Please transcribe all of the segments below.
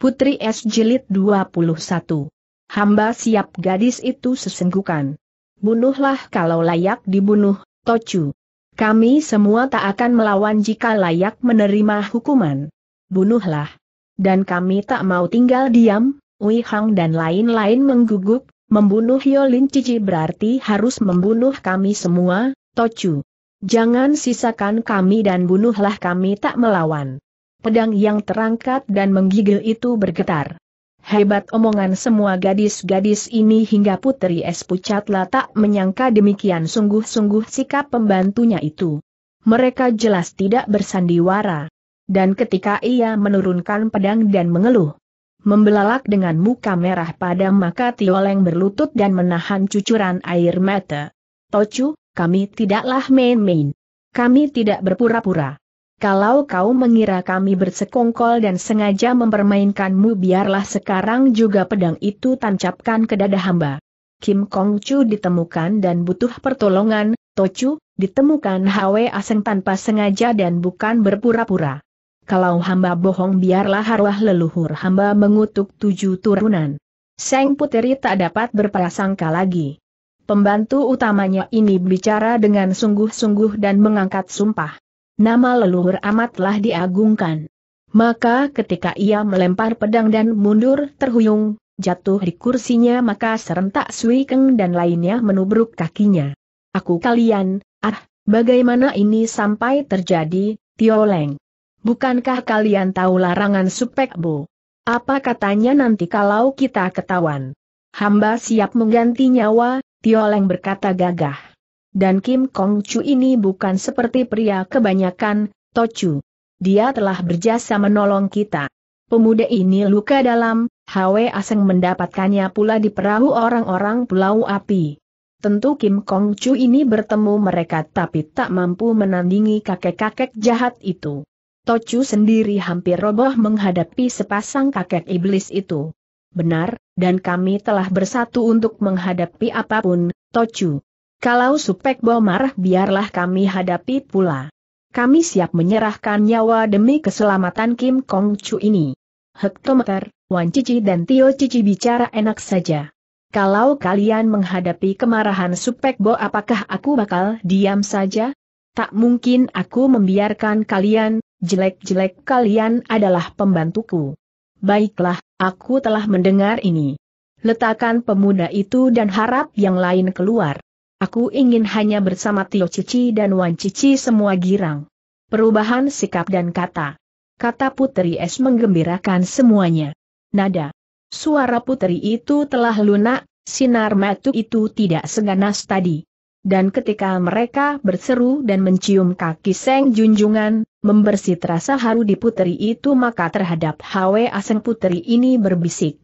Putri S. Jilid 21. Hamba siap gadis itu sesenggukan. Bunuhlah kalau layak dibunuh, Tocu. Kami semua tak akan melawan jika layak menerima hukuman. Bunuhlah. Dan kami tak mau tinggal diam, Wei Hang dan lain-lain menggugup, membunuh Yolin Cici berarti harus membunuh kami semua, Tocu. Jangan sisakan kami dan bunuhlah kami tak melawan pedang yang terangkat dan menggigil itu bergetar. Hebat omongan semua gadis-gadis ini hingga Putri Es Pucatla tak menyangka demikian sungguh-sungguh sikap pembantunya itu. Mereka jelas tidak bersandiwara. Dan ketika ia menurunkan pedang dan mengeluh, membelalak dengan muka merah padam maka Tioleng berlutut dan menahan cucuran air mata. Tocu, kami tidaklah main-main. Kami tidak berpura-pura. Kalau kau mengira kami bersekongkol dan sengaja mempermainkanmu biarlah sekarang juga pedang itu tancapkan ke dada hamba. Kim Kong Chu ditemukan dan butuh pertolongan, Tochu, ditemukan Hwe Aseng tanpa sengaja dan bukan berpura-pura. Kalau hamba bohong biarlah harwah leluhur hamba mengutuk tujuh turunan. Seng Puteri tak dapat berprasangka lagi. Pembantu utamanya ini bicara dengan sungguh-sungguh dan mengangkat sumpah nama leluhur amatlah diagungkan. Maka ketika ia melempar pedang dan mundur terhuyung, jatuh di kursinya maka serentak Sui Keng dan lainnya menubruk kakinya. Aku kalian, ah, bagaimana ini sampai terjadi, Tio Leng? Bukankah kalian tahu larangan Supek Bu? Apa katanya nanti kalau kita ketahuan? Hamba siap mengganti nyawa, Tio Leng berkata gagah. Dan Kim Kong Chu ini bukan seperti pria kebanyakan, Tochu. Dia telah berjasa menolong kita. Pemuda ini luka dalam, Hwe Aseng mendapatkannya pula di perahu orang-orang Pulau Api. Tentu Kim Kong Chu ini bertemu mereka tapi tak mampu menandingi kakek-kakek jahat itu. Tochu sendiri hampir roboh menghadapi sepasang kakek iblis itu. Benar, dan kami telah bersatu untuk menghadapi apapun, Tochu. Kalau Supek Bo marah biarlah kami hadapi pula. Kami siap menyerahkan nyawa demi keselamatan Kim Kong Chu ini. Hektometer, Wan Cici dan Tio Cici bicara enak saja. Kalau kalian menghadapi kemarahan Supek Bo apakah aku bakal diam saja? Tak mungkin aku membiarkan kalian, jelek-jelek kalian adalah pembantuku. Baiklah, aku telah mendengar ini. Letakkan pemuda itu dan harap yang lain keluar. Aku ingin hanya bersama Tio Cici dan Wan Cici semua girang. Perubahan sikap dan kata. Kata Putri Es menggembirakan semuanya. Nada. Suara Putri itu telah lunak, sinar matu itu tidak seganas tadi. Dan ketika mereka berseru dan mencium kaki Seng Junjungan, membersih terasa haru di Putri itu maka terhadap Hwe Aseng Putri ini berbisik.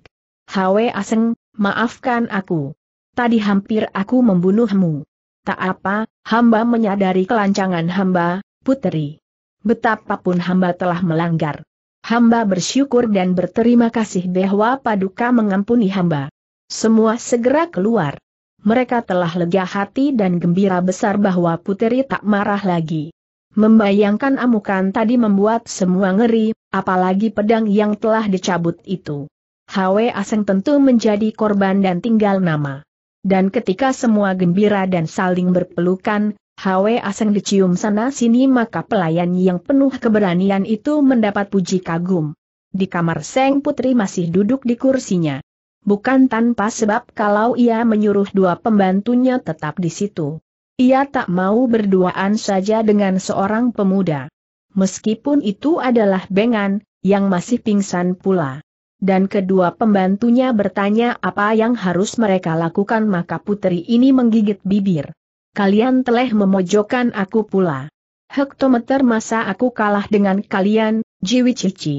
Hwe Aseng, maafkan aku tadi hampir aku membunuhmu. Tak apa, hamba menyadari kelancangan hamba, puteri. Betapapun hamba telah melanggar. Hamba bersyukur dan berterima kasih bahwa paduka mengampuni hamba. Semua segera keluar. Mereka telah lega hati dan gembira besar bahwa puteri tak marah lagi. Membayangkan amukan tadi membuat semua ngeri, apalagi pedang yang telah dicabut itu. Hwe Aseng tentu menjadi korban dan tinggal nama. Dan ketika semua gembira dan saling berpelukan, Hwe Aseng dicium sana-sini maka pelayan yang penuh keberanian itu mendapat puji kagum. Di kamar Seng Putri masih duduk di kursinya. Bukan tanpa sebab kalau ia menyuruh dua pembantunya tetap di situ. Ia tak mau berduaan saja dengan seorang pemuda. Meskipun itu adalah bengan, yang masih pingsan pula dan kedua pembantunya bertanya apa yang harus mereka lakukan maka putri ini menggigit bibir. Kalian telah memojokkan aku pula. Hektometer masa aku kalah dengan kalian, Jiwi Cici.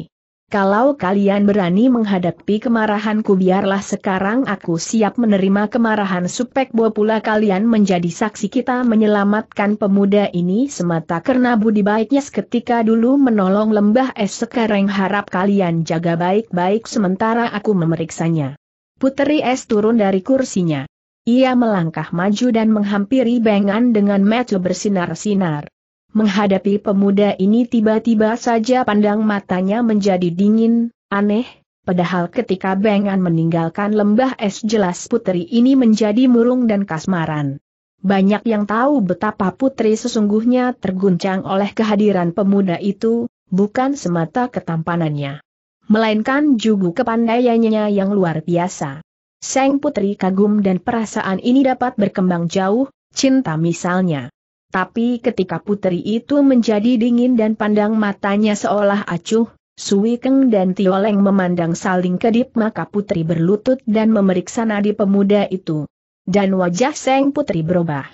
Kalau kalian berani menghadapi kemarahanku biarlah sekarang aku siap menerima kemarahan Supek Bo pula kalian menjadi saksi kita menyelamatkan pemuda ini semata karena budi baiknya seketika dulu menolong lembah es sekarang harap kalian jaga baik-baik sementara aku memeriksanya. Putri es turun dari kursinya. Ia melangkah maju dan menghampiri Bengan dengan mata bersinar-sinar. Menghadapi pemuda ini tiba-tiba saja pandang matanya menjadi dingin, aneh, padahal ketika Bengan meninggalkan lembah es jelas putri ini menjadi murung dan kasmaran. Banyak yang tahu betapa putri sesungguhnya terguncang oleh kehadiran pemuda itu, bukan semata ketampanannya. Melainkan juga kepandaiannya yang luar biasa. Sang putri kagum dan perasaan ini dapat berkembang jauh, cinta misalnya. Tapi ketika putri itu menjadi dingin dan pandang matanya seolah acuh, Sui Keng dan Tioleng memandang saling kedip maka putri berlutut dan memeriksa nadi pemuda itu. Dan wajah Seng Putri berubah.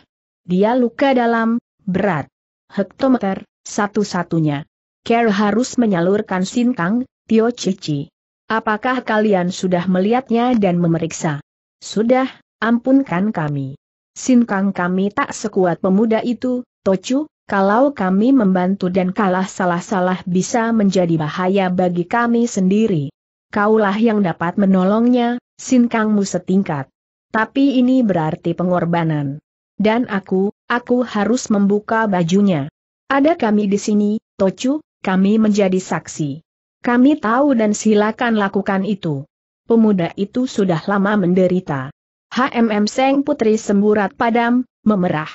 Dia luka dalam, berat. Hektometer, satu-satunya. Care harus menyalurkan sinkang, Tio Cici. Apakah kalian sudah melihatnya dan memeriksa? Sudah, ampunkan kami. Sin Kang kami tak sekuat pemuda itu, Tocu, kalau kami membantu dan kalah salah-salah bisa menjadi bahaya bagi kami sendiri. Kaulah yang dapat menolongnya, Sin Kangmu setingkat. Tapi ini berarti pengorbanan. Dan aku, aku harus membuka bajunya. Ada kami di sini, Tocu, kami menjadi saksi. Kami tahu dan silakan lakukan itu. Pemuda itu sudah lama menderita. HMM Seng Putri semburat padam, memerah.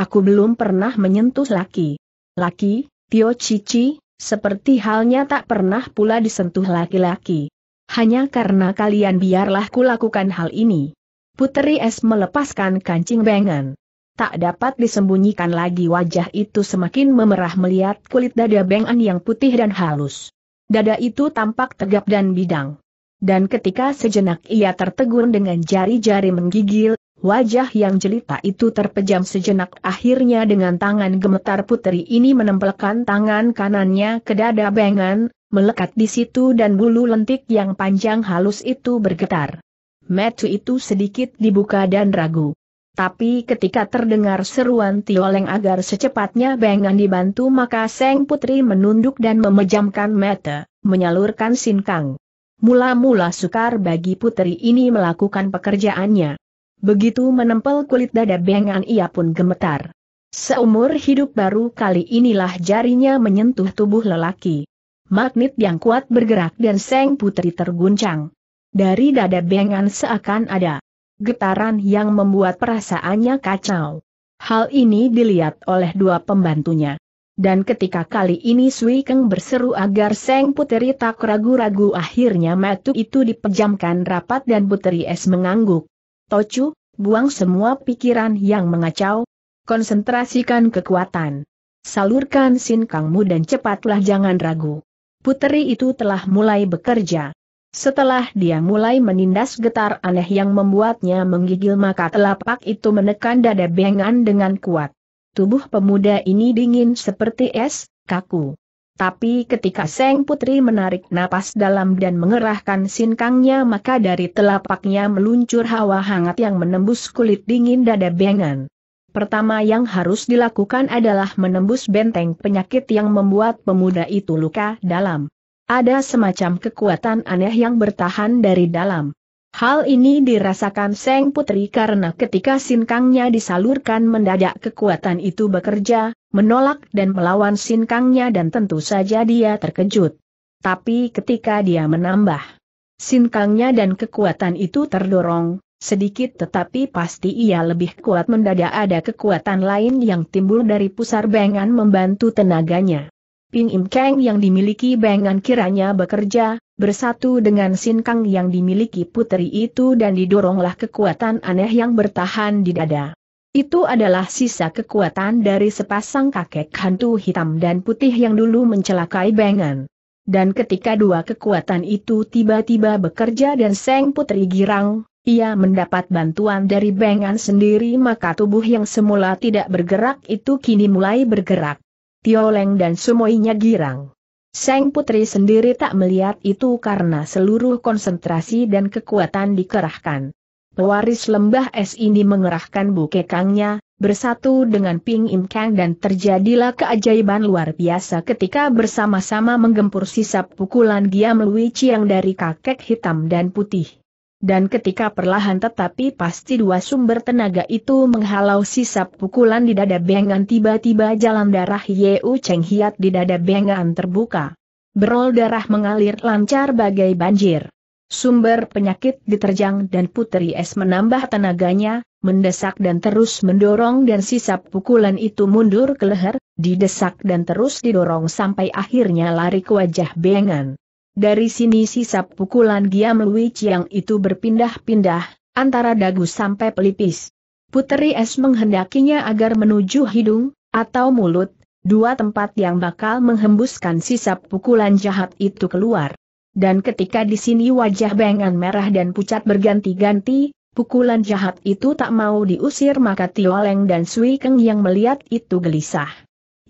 Aku belum pernah menyentuh laki. Laki, Tio Cici, seperti halnya tak pernah pula disentuh laki-laki. Hanya karena kalian biarlah kulakukan hal ini. Putri S melepaskan kancing bengan. Tak dapat disembunyikan lagi wajah itu semakin memerah melihat kulit dada bengan yang putih dan halus. Dada itu tampak tegap dan bidang. Dan ketika sejenak ia tertegun dengan jari-jari menggigil, wajah yang jelita itu terpejam sejenak akhirnya dengan tangan gemetar putri ini menempelkan tangan kanannya ke dada bengan, melekat di situ dan bulu lentik yang panjang halus itu bergetar. Metu itu sedikit dibuka dan ragu. Tapi ketika terdengar seruan Tioleng agar secepatnya Bengan dibantu maka Seng Putri menunduk dan memejamkan mata, menyalurkan sinkang. Mula-mula sukar bagi puteri ini melakukan pekerjaannya. Begitu menempel kulit dada bengan ia pun gemetar. Seumur hidup baru kali inilah jarinya menyentuh tubuh lelaki. Magnet yang kuat bergerak dan seng putri terguncang. Dari dada bengan seakan ada getaran yang membuat perasaannya kacau. Hal ini dilihat oleh dua pembantunya. Dan ketika kali ini Sui Keng berseru agar Seng Puteri tak ragu-ragu akhirnya matu itu dipejamkan rapat dan Puteri Es mengangguk. Tocu, buang semua pikiran yang mengacau, konsentrasikan kekuatan. Salurkan sinkangmu dan cepatlah jangan ragu. Puteri itu telah mulai bekerja. Setelah dia mulai menindas getar aneh yang membuatnya menggigil maka telapak itu menekan dada Bengan dengan kuat. Tubuh pemuda ini dingin seperti es, kaku. Tapi ketika Seng Putri menarik napas dalam dan mengerahkan sinkangnya maka dari telapaknya meluncur hawa hangat yang menembus kulit dingin dada bengan. Pertama yang harus dilakukan adalah menembus benteng penyakit yang membuat pemuda itu luka dalam. Ada semacam kekuatan aneh yang bertahan dari dalam. Hal ini dirasakan Seng Putri karena ketika sinkangnya disalurkan mendadak kekuatan itu bekerja, menolak dan melawan sinkangnya dan tentu saja dia terkejut. Tapi ketika dia menambah sinkangnya dan kekuatan itu terdorong, sedikit tetapi pasti ia lebih kuat mendadak ada kekuatan lain yang timbul dari pusar bengan membantu tenaganya. Ping Im Kang yang dimiliki Bengan kiranya bekerja, bersatu dengan Sin Kang yang dimiliki putri itu dan didoronglah kekuatan aneh yang bertahan di dada. Itu adalah sisa kekuatan dari sepasang kakek hantu hitam dan putih yang dulu mencelakai Bengan. Dan ketika dua kekuatan itu tiba-tiba bekerja dan Seng Putri girang, ia mendapat bantuan dari Bengan sendiri maka tubuh yang semula tidak bergerak itu kini mulai bergerak. Tioleng dan semuanya girang. Seng Putri sendiri tak melihat itu karena seluruh konsentrasi dan kekuatan dikerahkan. Pewaris lembah es ini mengerahkan bukekangnya, bersatu dengan Ping Im Kang dan terjadilah keajaiban luar biasa ketika bersama-sama menggempur sisap pukulan Giam Lui Chiang dari kakek hitam dan putih. Dan ketika perlahan tetapi pasti dua sumber tenaga itu menghalau sisa pukulan di dada Bengan tiba-tiba jalan darah Yeu Cheng Hiat di dada Bengan terbuka. Berol darah mengalir lancar bagai banjir. Sumber penyakit diterjang dan Putri Es menambah tenaganya, mendesak dan terus mendorong dan sisa pukulan itu mundur ke leher, didesak dan terus didorong sampai akhirnya lari ke wajah Bengan. Dari sini sisa pukulan Giam Lui Chiang itu berpindah-pindah, antara dagu sampai pelipis. Puteri Es menghendakinya agar menuju hidung, atau mulut, dua tempat yang bakal menghembuskan sisa pukulan jahat itu keluar. Dan ketika di sini wajah Bengan merah dan pucat berganti-ganti, pukulan jahat itu tak mau diusir maka Tioleng dan Sui Keng yang melihat itu gelisah.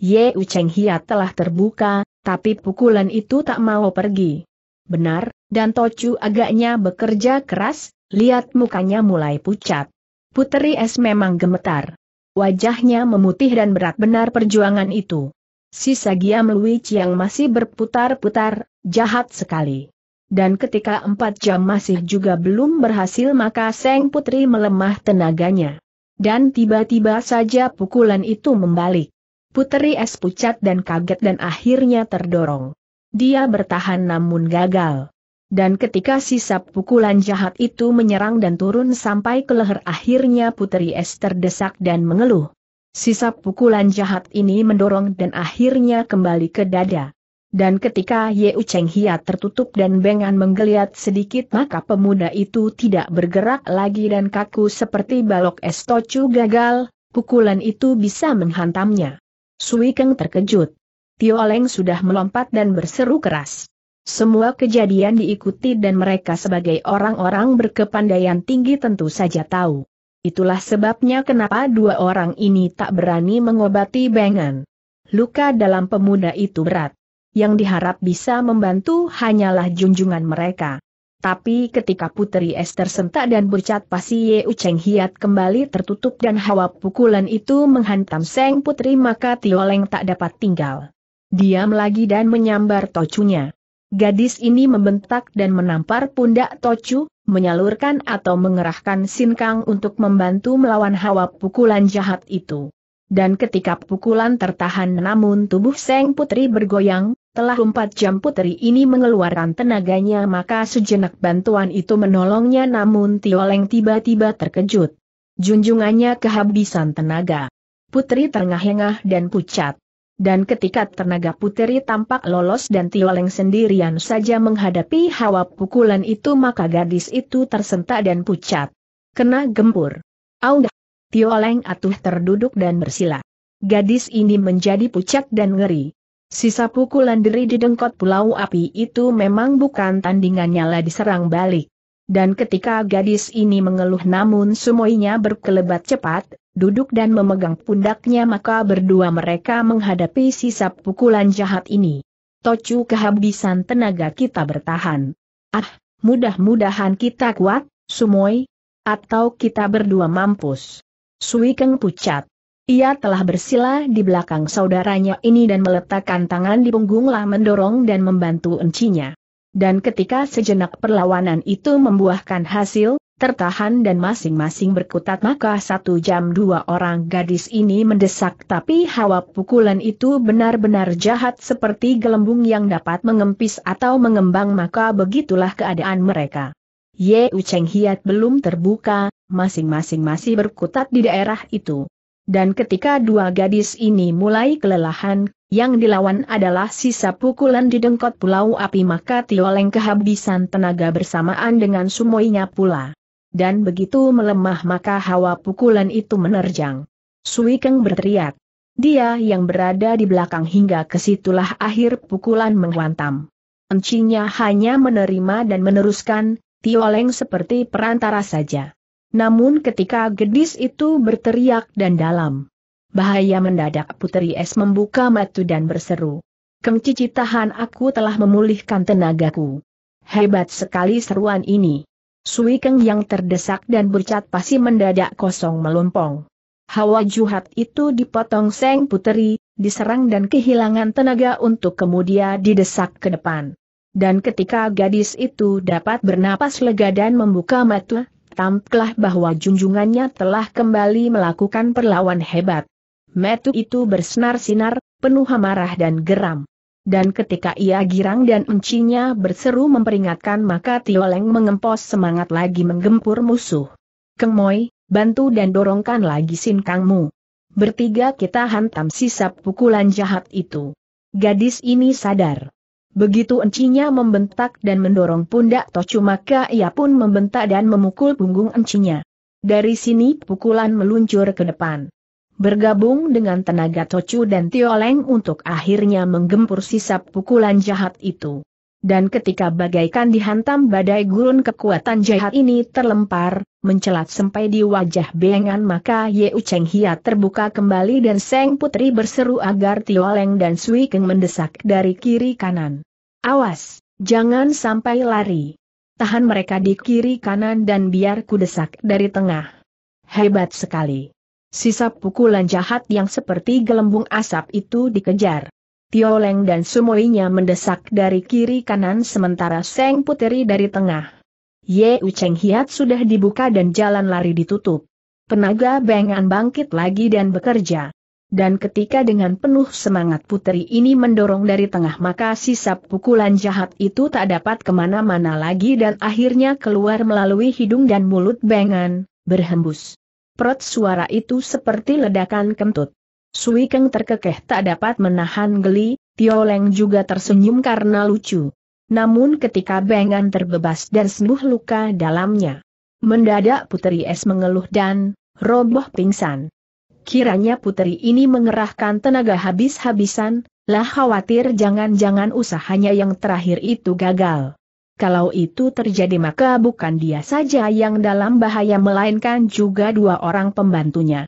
Ye Ucheng Hia telah terbuka, tapi pukulan itu tak mau pergi. Benar, dan Tocu agaknya bekerja keras, lihat mukanya mulai pucat. Putri Es memang gemetar. Wajahnya memutih dan berat benar perjuangan itu. Sisa Giam Lui yang masih berputar-putar, jahat sekali. Dan ketika empat jam masih juga belum berhasil maka Seng Putri melemah tenaganya. Dan tiba-tiba saja pukulan itu membalik. Puteri Es pucat dan kaget dan akhirnya terdorong. Dia bertahan namun gagal. Dan ketika sisa pukulan jahat itu menyerang dan turun sampai ke leher akhirnya Puteri Es terdesak dan mengeluh. Sisa pukulan jahat ini mendorong dan akhirnya kembali ke dada. Dan ketika Yeu Cheng Hia tertutup dan bengan menggeliat sedikit maka pemuda itu tidak bergerak lagi dan kaku seperti balok es tocu gagal, pukulan itu bisa menghantamnya. Sui Keng terkejut. Tio Leng sudah melompat dan berseru keras. Semua kejadian diikuti dan mereka sebagai orang-orang berkepandaian tinggi tentu saja tahu. Itulah sebabnya kenapa dua orang ini tak berani mengobati Bengan. Luka dalam pemuda itu berat. Yang diharap bisa membantu hanyalah junjungan mereka. Tapi ketika Putri Esther sentak dan bercat pasi Ye Ucheng Hiat kembali tertutup dan hawa pukulan itu menghantam Seng Putri maka Tioleng tak dapat tinggal. Diam lagi dan menyambar tocunya. Gadis ini membentak dan menampar pundak tocu, menyalurkan atau mengerahkan sinkang untuk membantu melawan hawa pukulan jahat itu. Dan ketika pukulan tertahan namun tubuh Seng Putri bergoyang, telah empat jam putri ini mengeluarkan tenaganya maka sejenak bantuan itu menolongnya namun Tioleng tiba-tiba terkejut. Junjungannya kehabisan tenaga. Putri terengah-engah dan pucat. Dan ketika tenaga putri tampak lolos dan Tioleng sendirian saja menghadapi hawa pukulan itu maka gadis itu tersentak dan pucat. Kena gempur. Aunggah. Tioleng atuh terduduk dan bersila. Gadis ini menjadi pucat dan ngeri. Sisa pukulan diri di dengkot pulau api itu memang bukan tandingannya lah diserang balik. Dan ketika gadis ini mengeluh namun semuanya berkelebat cepat, duduk dan memegang pundaknya maka berdua mereka menghadapi sisa pukulan jahat ini. Tocu kehabisan tenaga kita bertahan. Ah, mudah-mudahan kita kuat, Sumoy. Atau kita berdua mampus. Sui Keng pucat. Ia telah bersila di belakang saudaranya ini dan meletakkan tangan di punggung punggunglah mendorong dan membantu encinya. Dan ketika sejenak perlawanan itu membuahkan hasil, tertahan dan masing-masing berkutat maka satu jam dua orang gadis ini mendesak tapi hawa pukulan itu benar-benar jahat seperti gelembung yang dapat mengempis atau mengembang maka begitulah keadaan mereka. Ye Ucheng Hiat belum terbuka, masing-masing masih berkutat di daerah itu. Dan ketika dua gadis ini mulai kelelahan, yang dilawan adalah sisa pukulan di dengkot pulau api maka Tioleng kehabisan tenaga bersamaan dengan sumoinya pula. Dan begitu melemah maka hawa pukulan itu menerjang. Suikeng berteriak. Dia yang berada di belakang hingga kesitulah akhir pukulan menghantam. Encinya hanya menerima dan meneruskan, Tioleng seperti perantara saja. Namun ketika gadis itu berteriak dan dalam bahaya mendadak Putri Es membuka mata dan berseru. Kemcici tahan aku telah memulihkan tenagaku. Hebat sekali seruan ini. Sui Keng yang terdesak dan bercat pasti mendadak kosong melompong. Hawa juhat itu dipotong Seng Puteri, diserang dan kehilangan tenaga untuk kemudian didesak ke depan. Dan ketika gadis itu dapat bernapas lega dan membuka mata, tampaklah bahwa junjungannya telah kembali melakukan perlawan hebat. Metu itu bersinar-sinar, penuh amarah dan geram. Dan ketika ia girang dan encinya berseru memperingatkan maka Tioleng mengempos semangat lagi menggempur musuh. Moy, bantu dan dorongkan lagi sinkangmu. Bertiga kita hantam sisa pukulan jahat itu. Gadis ini sadar Begitu encinya membentak dan mendorong pundak Tocu maka ia pun membentak dan memukul punggung encinya. Dari sini pukulan meluncur ke depan. Bergabung dengan tenaga Tocu dan Tioleng untuk akhirnya menggempur sisa pukulan jahat itu. Dan ketika bagaikan dihantam badai gurun kekuatan jahat ini terlempar, mencelat sampai di wajah Bengan maka Yeu Cheng Hia terbuka kembali dan Seng Putri berseru agar Tio Leng dan Sui Keng mendesak dari kiri kanan. Awas, jangan sampai lari. Tahan mereka di kiri kanan dan biar ku desak dari tengah. Hebat sekali. Sisa pukulan jahat yang seperti gelembung asap itu dikejar. Tio Leng dan sumoinya mendesak dari kiri kanan sementara Seng putri dari tengah. Ye Ucheng Hiat sudah dibuka dan jalan lari ditutup. Penaga Bengan bangkit lagi dan bekerja. Dan ketika dengan penuh semangat putri ini mendorong dari tengah maka sisa pukulan jahat itu tak dapat kemana-mana lagi dan akhirnya keluar melalui hidung dan mulut bengan, berhembus. Perut suara itu seperti ledakan kentut. Sui Keng terkekeh tak dapat menahan geli, Tio Leng juga tersenyum karena lucu. Namun ketika Bengan terbebas dan sembuh luka dalamnya. Mendadak Putri Es mengeluh dan roboh pingsan. Kiranya putri ini mengerahkan tenaga habis-habisan, lah khawatir jangan-jangan usahanya yang terakhir itu gagal. Kalau itu terjadi maka bukan dia saja yang dalam bahaya melainkan juga dua orang pembantunya.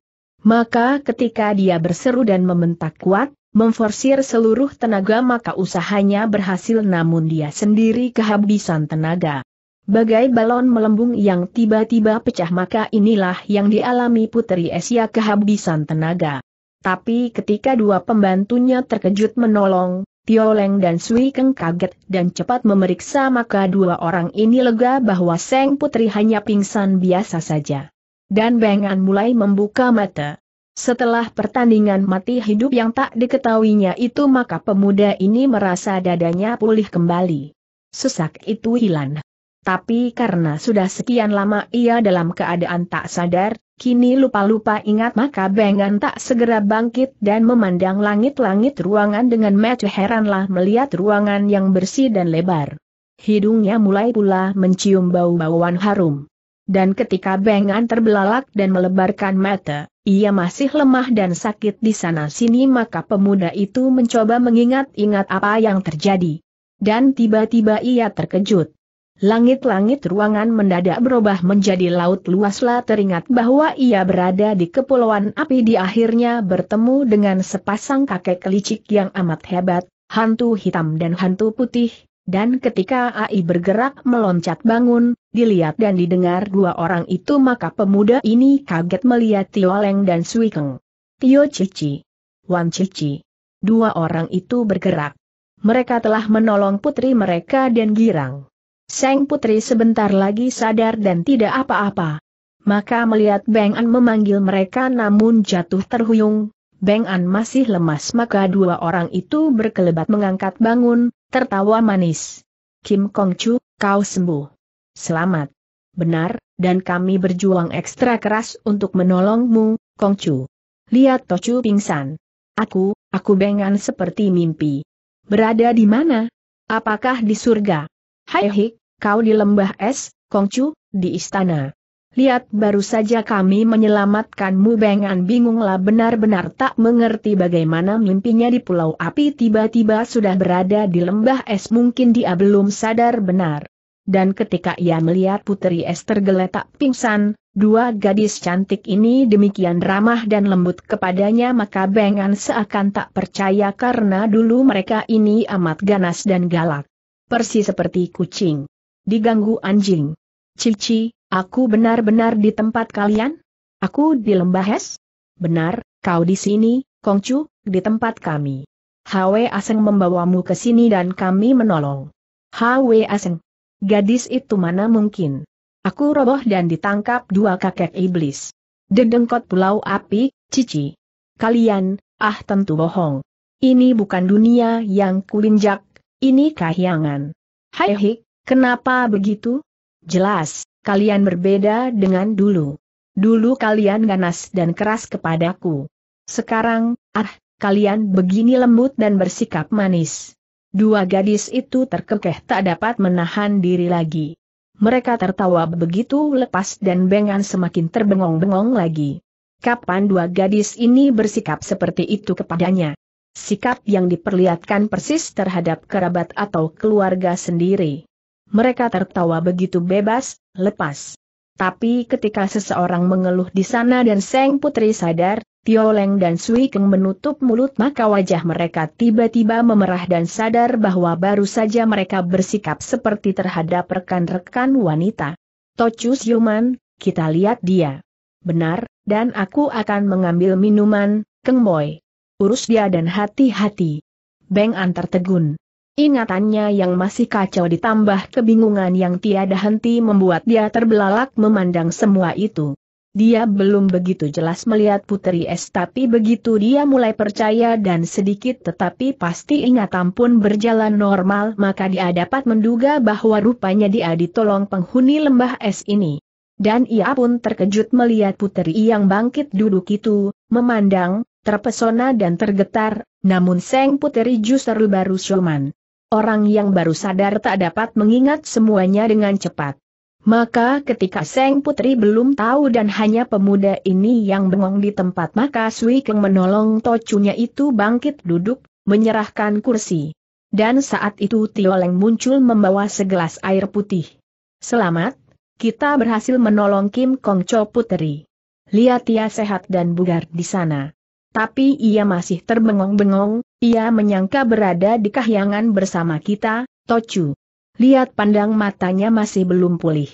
Maka ketika dia berseru dan membentak kuat, Memforsir seluruh tenaga maka usahanya berhasil namun dia sendiri kehabisan tenaga. Bagai balon melembung yang tiba-tiba pecah maka inilah yang dialami Putri Asia kehabisan tenaga. Tapi ketika dua pembantunya terkejut menolong, Tioleng dan Sui Keng kaget dan cepat memeriksa maka dua orang ini lega bahwa Seng Putri hanya pingsan biasa saja. Dan Bengan mulai membuka mata. Setelah pertandingan mati hidup yang tak diketahuinya itu maka pemuda ini merasa dadanya pulih kembali. Sesak itu hilang. Tapi karena sudah sekian lama ia dalam keadaan tak sadar, kini lupa-lupa ingat maka Bengan tak segera bangkit dan memandang langit-langit ruangan dengan mata heranlah melihat ruangan yang bersih dan lebar. Hidungnya mulai pula mencium bau-bauan harum. Dan ketika Bengan terbelalak dan melebarkan mata, ia masih lemah dan sakit di sana-sini maka pemuda itu mencoba mengingat-ingat apa yang terjadi. Dan tiba-tiba ia terkejut. Langit-langit ruangan mendadak berubah menjadi laut luaslah teringat bahwa ia berada di kepulauan api di akhirnya bertemu dengan sepasang kakek kelicik yang amat hebat, hantu hitam dan hantu putih, dan ketika AI bergerak meloncat bangun, dilihat dan didengar dua orang itu maka pemuda ini kaget melihat Tio Leng dan Sui Keng. Tio Cici. Wan Cici. Dua orang itu bergerak. Mereka telah menolong putri mereka dan girang. Seng putri sebentar lagi sadar dan tidak apa-apa. Maka melihat Beng An memanggil mereka namun jatuh terhuyung, Beng An masih lemas maka dua orang itu berkelebat mengangkat bangun, Tertawa manis. Kim Kong Chu, kau sembuh. Selamat. Benar, dan kami berjuang ekstra keras untuk menolongmu, Kong Chu. Lihat Tochu pingsan. Aku, aku bengan seperti mimpi. Berada di mana? Apakah di surga? Hai hik, kau di lembah es, Kong Chu, di istana. Lihat baru saja kami menyelamatkanmu Bengan bingunglah benar-benar tak mengerti bagaimana mimpinya di pulau api tiba-tiba sudah berada di lembah es mungkin dia belum sadar benar. Dan ketika ia melihat putri es tergeletak pingsan, dua gadis cantik ini demikian ramah dan lembut kepadanya maka Bengan seakan tak percaya karena dulu mereka ini amat ganas dan galak. Persis seperti kucing. Diganggu anjing. Cici, Aku benar-benar di tempat kalian? Aku di lembah es? Benar, kau di sini, Kongcu, di tempat kami. Hwe Aseng membawamu ke sini dan kami menolong. Hwe Aseng. Gadis itu mana mungkin. Aku roboh dan ditangkap dua kakek iblis. Dedengkot pulau api, cici. Kalian, ah tentu bohong. Ini bukan dunia yang kulinjak, ini kahyangan. Hai hik, kenapa begitu? Jelas, kalian berbeda dengan dulu. Dulu kalian ganas dan keras kepadaku. Sekarang, ah, kalian begini lembut dan bersikap manis. Dua gadis itu terkekeh tak dapat menahan diri lagi. Mereka tertawa begitu lepas dan Bengan semakin terbengong-bengong lagi. Kapan dua gadis ini bersikap seperti itu kepadanya? Sikap yang diperlihatkan persis terhadap kerabat atau keluarga sendiri mereka tertawa begitu bebas, lepas. Tapi ketika seseorang mengeluh di sana dan Seng Putri sadar, Tio Leng dan Sui Keng menutup mulut maka wajah mereka tiba-tiba memerah dan sadar bahwa baru saja mereka bersikap seperti terhadap rekan-rekan wanita. Tocus Yuman, kita lihat dia. Benar, dan aku akan mengambil minuman, Keng Boy. Urus dia dan hati-hati. Beng antar tegun. Ingatannya yang masih kacau ditambah kebingungan yang tiada henti membuat dia terbelalak memandang semua itu. Dia belum begitu jelas melihat Putri Es tapi begitu dia mulai percaya dan sedikit tetapi pasti ingatan pun berjalan normal maka dia dapat menduga bahwa rupanya dia ditolong penghuni lembah es ini. Dan ia pun terkejut melihat Putri yang bangkit duduk itu, memandang, terpesona dan tergetar, namun Seng Putri justru baru syoman. Orang yang baru sadar tak dapat mengingat semuanya dengan cepat. Maka ketika Seng Putri belum tahu dan hanya pemuda ini yang bengong di tempat maka Sui Keng menolong tocunya itu bangkit duduk, menyerahkan kursi. Dan saat itu Tioleng muncul membawa segelas air putih. Selamat, kita berhasil menolong Kim Kong Cho Putri. Lihat ia sehat dan bugar di sana. Tapi ia masih terbengong-bengong, ia menyangka berada di kahyangan bersama kita, Tocu. Lihat pandang matanya masih belum pulih.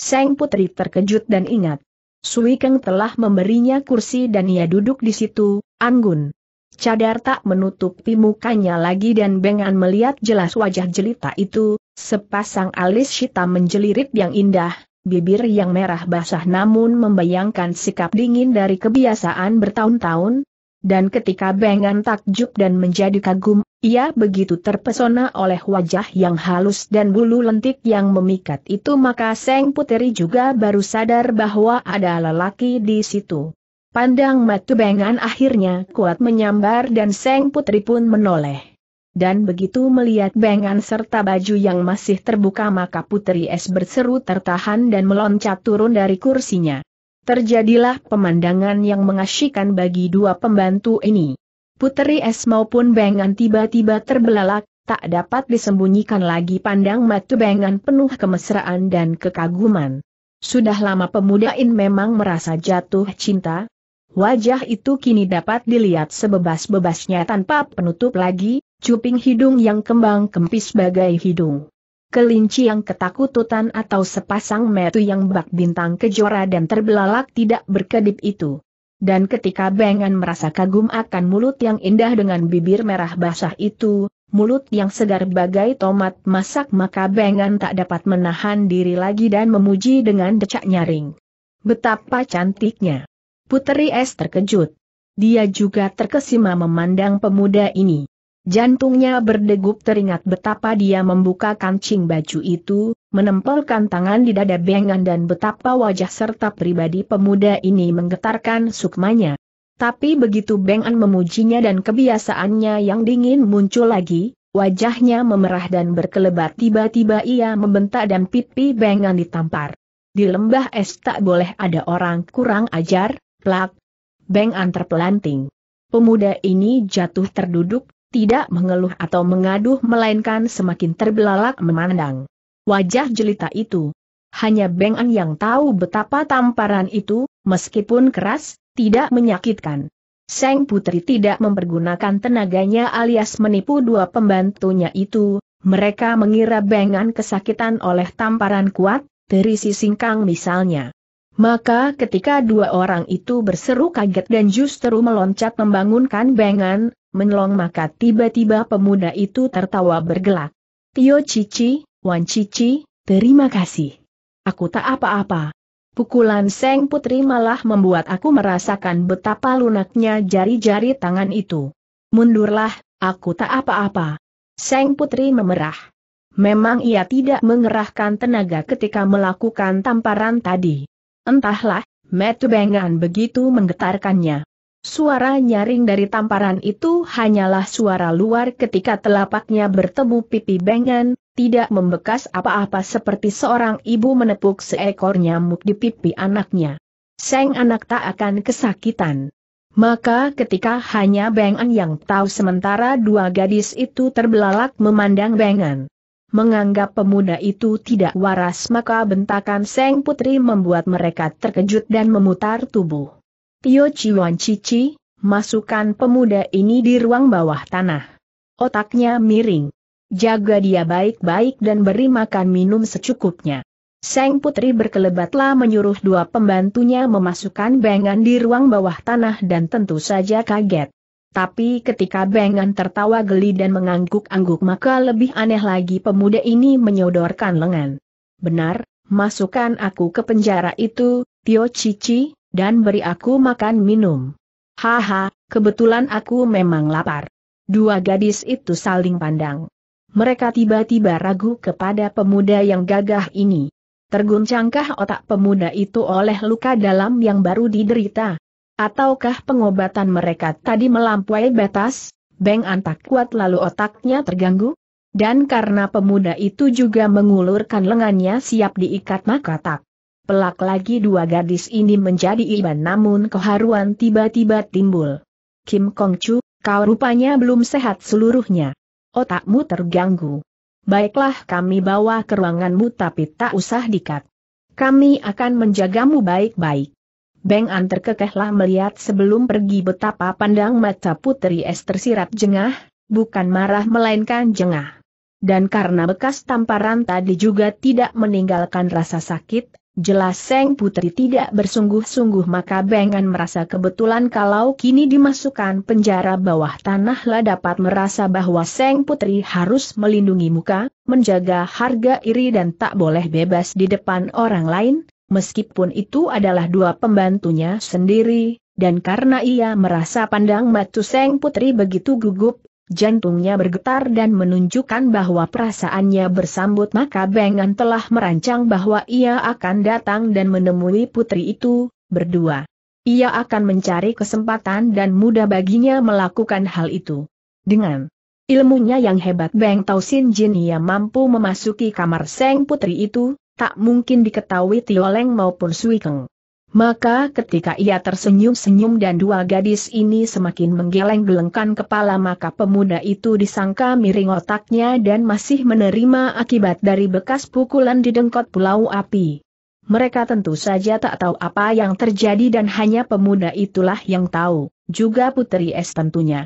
Seng Putri terkejut dan ingat. Sui Suikeng telah memberinya kursi dan ia duduk di situ, anggun. Cadar tak menutupi mukanya lagi dan Bengan melihat jelas wajah jelita itu, sepasang alis hitam menjelirit yang indah, bibir yang merah basah namun membayangkan sikap dingin dari kebiasaan bertahun-tahun, dan ketika Bengan takjub dan menjadi kagum, ia begitu terpesona oleh wajah yang halus dan bulu lentik yang memikat itu maka Seng Puteri juga baru sadar bahwa ada lelaki di situ. Pandang mata Bengan akhirnya kuat menyambar dan Seng Puteri pun menoleh. Dan begitu melihat bengan serta baju yang masih terbuka maka Putri Es berseru tertahan dan meloncat turun dari kursinya terjadilah pemandangan yang mengasyikan bagi dua pembantu ini. Puteri Es maupun Bengan tiba-tiba terbelalak, tak dapat disembunyikan lagi pandang mata Bengan penuh kemesraan dan kekaguman. Sudah lama pemuda In memang merasa jatuh cinta, Wajah itu kini dapat dilihat sebebas-bebasnya tanpa penutup lagi, cuping hidung yang kembang kempis bagai hidung kelinci yang ketakutan atau sepasang metu yang bak bintang kejora dan terbelalak tidak berkedip itu. Dan ketika Bengan merasa kagum akan mulut yang indah dengan bibir merah basah itu, mulut yang segar bagai tomat masak maka Bengan tak dapat menahan diri lagi dan memuji dengan decak nyaring. Betapa cantiknya. Puteri Es terkejut. Dia juga terkesima memandang pemuda ini. Jantungnya berdegup teringat betapa dia membuka kancing baju itu, menempelkan tangan di dada bengan dan betapa wajah serta pribadi pemuda ini menggetarkan sukmanya. Tapi begitu Bengan memujinya dan kebiasaannya yang dingin muncul lagi, wajahnya memerah dan berkelebat tiba-tiba ia membentak dan pipi Bengan ditampar. Di lembah es tak boleh ada orang kurang ajar, plak. Bengan terpelanting. Pemuda ini jatuh terduduk, tidak mengeluh atau mengaduh melainkan semakin terbelalak memandang. Wajah jelita itu. Hanya Beng An yang tahu betapa tamparan itu, meskipun keras, tidak menyakitkan. Seng Putri tidak mempergunakan tenaganya alias menipu dua pembantunya itu, mereka mengira Beng An kesakitan oleh tamparan kuat, terisi singkang misalnya. Maka ketika dua orang itu berseru kaget dan justru meloncat membangunkan bengan, Menolong maka tiba-tiba pemuda itu tertawa bergelak. Tio Cici, Wan Cici, terima kasih. Aku tak apa-apa. Pukulan Seng Putri malah membuat aku merasakan betapa lunaknya jari-jari tangan itu. Mundurlah, aku tak apa-apa. Seng Putri memerah. Memang ia tidak mengerahkan tenaga ketika melakukan tamparan tadi. Entahlah, metu bengan begitu menggetarkannya. Suara nyaring dari tamparan itu hanyalah suara luar ketika telapaknya bertemu pipi bengan, tidak membekas apa-apa seperti seorang ibu menepuk seekor nyamuk di pipi anaknya. Seng anak tak akan kesakitan. Maka ketika hanya bengan yang tahu sementara dua gadis itu terbelalak memandang bengan, Menganggap pemuda itu tidak waras maka bentakan Seng Putri membuat mereka terkejut dan memutar tubuh. Tio Chiwan Cici, masukkan pemuda ini di ruang bawah tanah. Otaknya miring. Jaga dia baik-baik dan beri makan minum secukupnya. Seng Putri berkelebatlah menyuruh dua pembantunya memasukkan bengan di ruang bawah tanah dan tentu saja kaget. Tapi ketika bengan tertawa geli dan mengangguk-angguk maka lebih aneh lagi pemuda ini menyodorkan lengan. Benar, masukkan aku ke penjara itu, Tio Cici, dan beri aku makan minum. Haha, kebetulan aku memang lapar. Dua gadis itu saling pandang. Mereka tiba-tiba ragu kepada pemuda yang gagah ini. Terguncangkah otak pemuda itu oleh luka dalam yang baru diderita? Ataukah pengobatan mereka tadi melampaui batas? Beng antak kuat lalu otaknya terganggu? Dan karena pemuda itu juga mengulurkan lengannya siap diikat maka tak Pelak lagi dua gadis ini menjadi iban namun keharuan tiba-tiba timbul. Kim Kong Chu, kau rupanya belum sehat seluruhnya. Otakmu terganggu. Baiklah kami bawa ke ruanganmu tapi tak usah dikat. Kami akan menjagamu baik-baik. Beng An terkekehlah melihat sebelum pergi betapa pandang mata putri es tersirat jengah, bukan marah melainkan jengah dan karena bekas tamparan tadi juga tidak meninggalkan rasa sakit, Jelas Seng Putri tidak bersungguh-sungguh maka Bengan merasa kebetulan kalau kini dimasukkan penjara bawah tanah lah dapat merasa bahwa Seng Putri harus melindungi muka, menjaga harga iri dan tak boleh bebas di depan orang lain, meskipun itu adalah dua pembantunya sendiri, dan karena ia merasa pandang matu Seng Putri begitu gugup, Jantungnya bergetar dan menunjukkan bahwa perasaannya bersambut maka Bengan telah merancang bahwa ia akan datang dan menemui putri itu, berdua. Ia akan mencari kesempatan dan mudah baginya melakukan hal itu. Dengan ilmunya yang hebat Beng Tau Sin Jin ia mampu memasuki kamar Seng Putri itu, tak mungkin diketahui Tioleng maupun Suikeng. Maka ketika ia tersenyum-senyum dan dua gadis ini semakin menggeleng-gelengkan kepala maka pemuda itu disangka miring otaknya dan masih menerima akibat dari bekas pukulan di dengkot pulau api. Mereka tentu saja tak tahu apa yang terjadi dan hanya pemuda itulah yang tahu, juga Putri Es tentunya.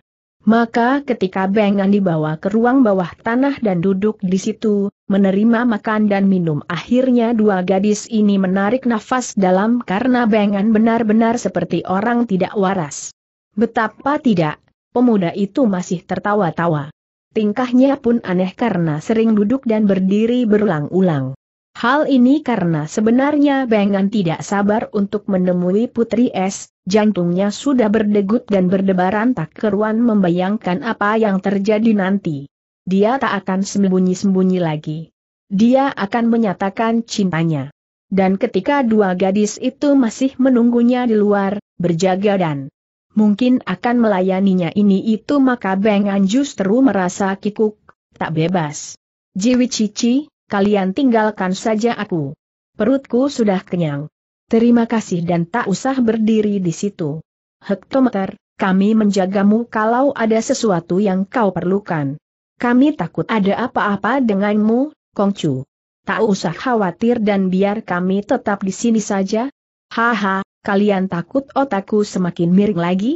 Maka ketika Bengan dibawa ke ruang bawah tanah dan duduk di situ, menerima makan dan minum akhirnya dua gadis ini menarik nafas dalam karena Bengan benar-benar seperti orang tidak waras. Betapa tidak, pemuda itu masih tertawa-tawa. Tingkahnya pun aneh karena sering duduk dan berdiri berulang-ulang. Hal ini karena sebenarnya Bengan tidak sabar untuk menemui Putri S, jantungnya sudah berdegut dan berdebaran tak keruan membayangkan apa yang terjadi nanti. Dia tak akan sembunyi-sembunyi lagi. Dia akan menyatakan cintanya. Dan ketika dua gadis itu masih menunggunya di luar, berjaga dan mungkin akan melayaninya ini itu maka Bengan justru merasa kikuk, tak bebas. Jiwi Cici, kalian tinggalkan saja aku. Perutku sudah kenyang. Terima kasih dan tak usah berdiri di situ. Hektometer, kami menjagamu kalau ada sesuatu yang kau perlukan. Kami takut ada apa-apa denganmu, Kongcu. Tak usah khawatir dan biar kami tetap di sini saja. Haha, kalian takut otakku semakin miring lagi?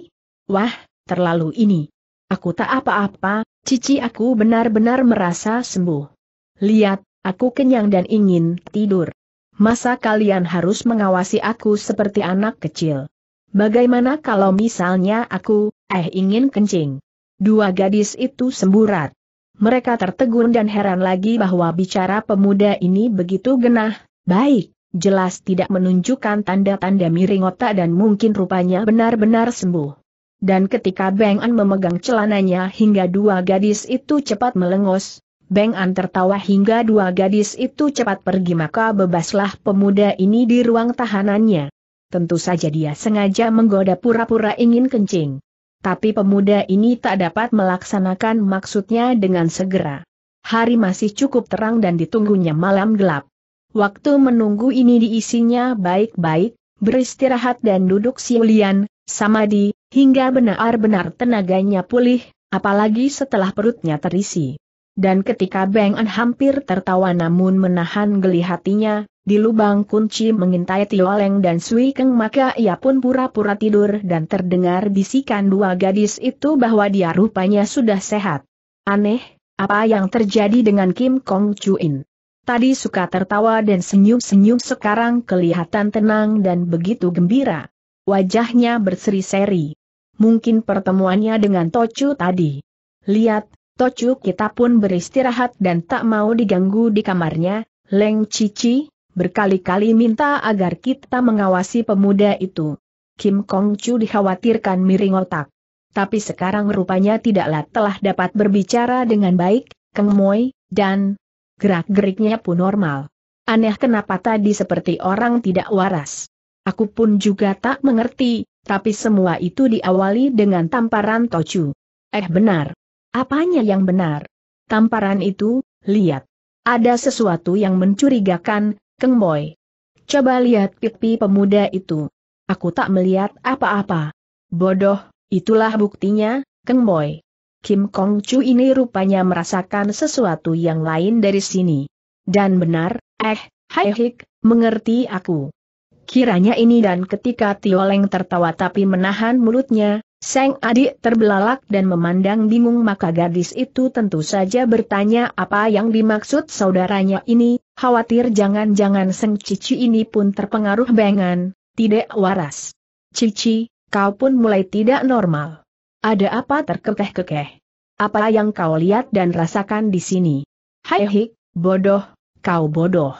Wah, terlalu ini. Aku tak apa-apa, cici aku benar-benar merasa sembuh. Lihat, Aku kenyang dan ingin tidur. Masa kalian harus mengawasi aku seperti anak kecil? Bagaimana kalau misalnya aku, eh ingin kencing? Dua gadis itu semburat. Mereka tertegun dan heran lagi bahwa bicara pemuda ini begitu genah, baik, jelas tidak menunjukkan tanda-tanda miring otak dan mungkin rupanya benar-benar sembuh. Dan ketika Bang An memegang celananya hingga dua gadis itu cepat melengos, Beng An tertawa hingga dua gadis itu cepat pergi maka bebaslah pemuda ini di ruang tahanannya. Tentu saja dia sengaja menggoda pura-pura ingin kencing. Tapi pemuda ini tak dapat melaksanakan maksudnya dengan segera. Hari masih cukup terang dan ditunggunya malam gelap. Waktu menunggu ini diisinya baik-baik, beristirahat dan duduk siulian, samadi, hingga benar-benar tenaganya pulih, apalagi setelah perutnya terisi. Dan ketika Beng An hampir tertawa namun menahan geli hatinya, di lubang kunci mengintai Tio dan Sui Keng maka ia pun pura-pura tidur dan terdengar bisikan dua gadis itu bahwa dia rupanya sudah sehat. Aneh, apa yang terjadi dengan Kim Kong Chuin? Tadi suka tertawa dan senyum-senyum sekarang kelihatan tenang dan begitu gembira. Wajahnya berseri-seri. Mungkin pertemuannya dengan Tochu tadi. Lihat, Tocu kita pun beristirahat dan tak mau diganggu di kamarnya, Leng Cici, berkali-kali minta agar kita mengawasi pemuda itu. Kim Kong Chu dikhawatirkan miring otak. Tapi sekarang rupanya tidaklah telah dapat berbicara dengan baik, Keng dan gerak-geriknya pun normal. Aneh kenapa tadi seperti orang tidak waras. Aku pun juga tak mengerti, tapi semua itu diawali dengan tamparan Tocu. Eh benar, Apanya yang benar? Tamparan itu, lihat. Ada sesuatu yang mencurigakan, Keng Boy. Coba lihat pipi pemuda itu. Aku tak melihat apa-apa. Bodoh, itulah buktinya, Keng Boy. Kim Kong Chu ini rupanya merasakan sesuatu yang lain dari sini. Dan benar, eh, hai eh, hik, mengerti aku. Kiranya ini dan ketika Tioleng tertawa tapi menahan mulutnya, Seng adik terbelalak dan memandang bingung maka gadis itu tentu saja bertanya apa yang dimaksud saudaranya ini, khawatir jangan-jangan Seng Cici ini pun terpengaruh bengan, tidak waras. Cici, kau pun mulai tidak normal. Ada apa terkekeh-kekeh? Apa yang kau lihat dan rasakan di sini? Hai bodoh, kau bodoh.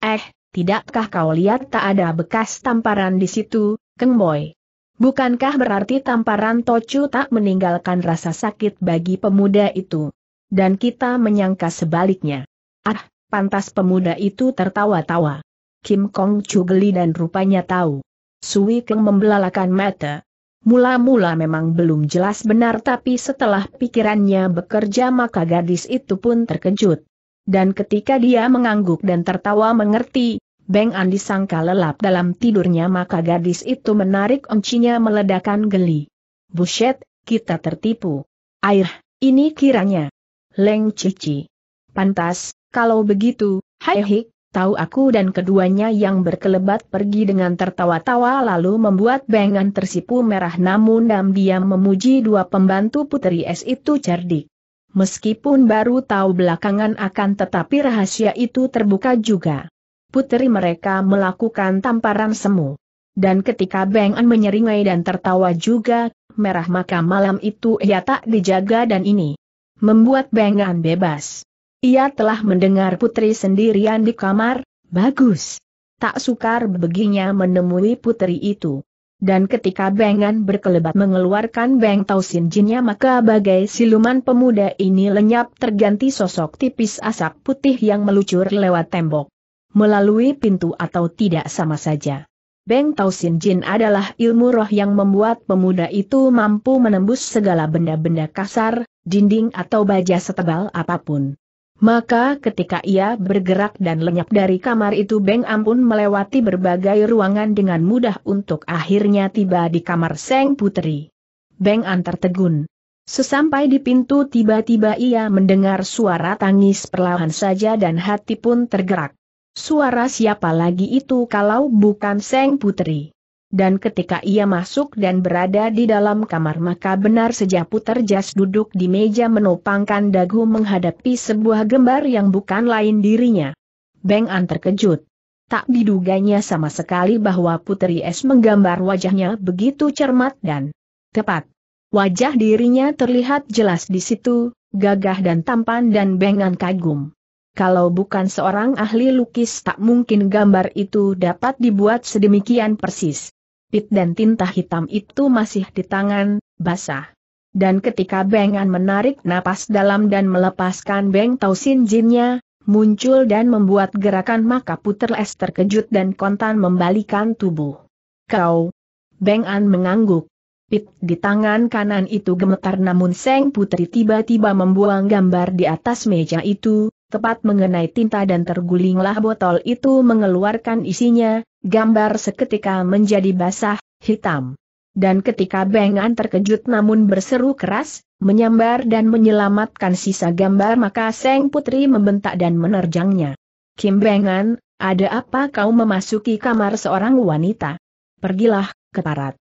Eh, tidakkah kau lihat tak ada bekas tamparan di situ, kengboy? Bukankah berarti tamparan Tocu tak meninggalkan rasa sakit bagi pemuda itu? Dan kita menyangka sebaliknya. Ah, pantas pemuda itu tertawa-tawa. Kim Kong Chu geli dan rupanya tahu. Sui Keng membelalakan mata. Mula-mula memang belum jelas benar tapi setelah pikirannya bekerja maka gadis itu pun terkejut. Dan ketika dia mengangguk dan tertawa mengerti, Beng Andi sangka lelap dalam tidurnya maka gadis itu menarik oncinya meledakan geli. Buset, kita tertipu. Air, ini kiranya. Leng Cici. Pantas, kalau begitu, hai hik, tahu aku dan keduanya yang berkelebat pergi dengan tertawa-tawa lalu membuat Bengan tersipu merah namun dam diam memuji dua pembantu putri es itu cerdik. Meskipun baru tahu belakangan akan tetapi rahasia itu terbuka juga. Putri mereka melakukan tamparan semu. Dan ketika Beng An menyeringai dan tertawa juga, merah maka malam itu ia tak dijaga dan ini membuat Beng An bebas. Ia telah mendengar putri sendirian di kamar, bagus. Tak sukar beginya menemui putri itu. Dan ketika Beng An berkelebat mengeluarkan Beng Tau Sin Jinnya maka bagai siluman pemuda ini lenyap terganti sosok tipis asap putih yang melucur lewat tembok melalui pintu atau tidak sama saja. Beng Tau Sin Jin adalah ilmu roh yang membuat pemuda itu mampu menembus segala benda-benda kasar, dinding atau baja setebal apapun. Maka ketika ia bergerak dan lenyap dari kamar itu Beng Ampun melewati berbagai ruangan dengan mudah untuk akhirnya tiba di kamar Seng Putri. Beng An tertegun. Sesampai di pintu tiba-tiba ia mendengar suara tangis perlahan saja dan hati pun tergerak. Suara siapa lagi itu kalau bukan Seng Putri? Dan ketika ia masuk dan berada di dalam kamar maka benar saja puter jas duduk di meja menopangkan dagu menghadapi sebuah gembar yang bukan lain dirinya. Beng An terkejut. Tak diduganya sama sekali bahwa Putri Es menggambar wajahnya begitu cermat dan tepat. Wajah dirinya terlihat jelas di situ, gagah dan tampan dan Beng An kagum kalau bukan seorang ahli lukis tak mungkin gambar itu dapat dibuat sedemikian persis. Pit dan tinta hitam itu masih di tangan, basah. Dan ketika Bengan menarik napas dalam dan melepaskan Beng Tau Sin Jinnya, muncul dan membuat gerakan maka Puter Es terkejut dan kontan membalikan tubuh. Kau! Bengan mengangguk. Pit di tangan kanan itu gemetar namun Seng Putri tiba-tiba membuang gambar di atas meja itu, tepat mengenai tinta dan tergulinglah botol itu mengeluarkan isinya, gambar seketika menjadi basah, hitam. Dan ketika Bengan terkejut namun berseru keras, menyambar dan menyelamatkan sisa gambar maka Seng Putri membentak dan menerjangnya. Kim Bengan, ada apa kau memasuki kamar seorang wanita? Pergilah, keparat.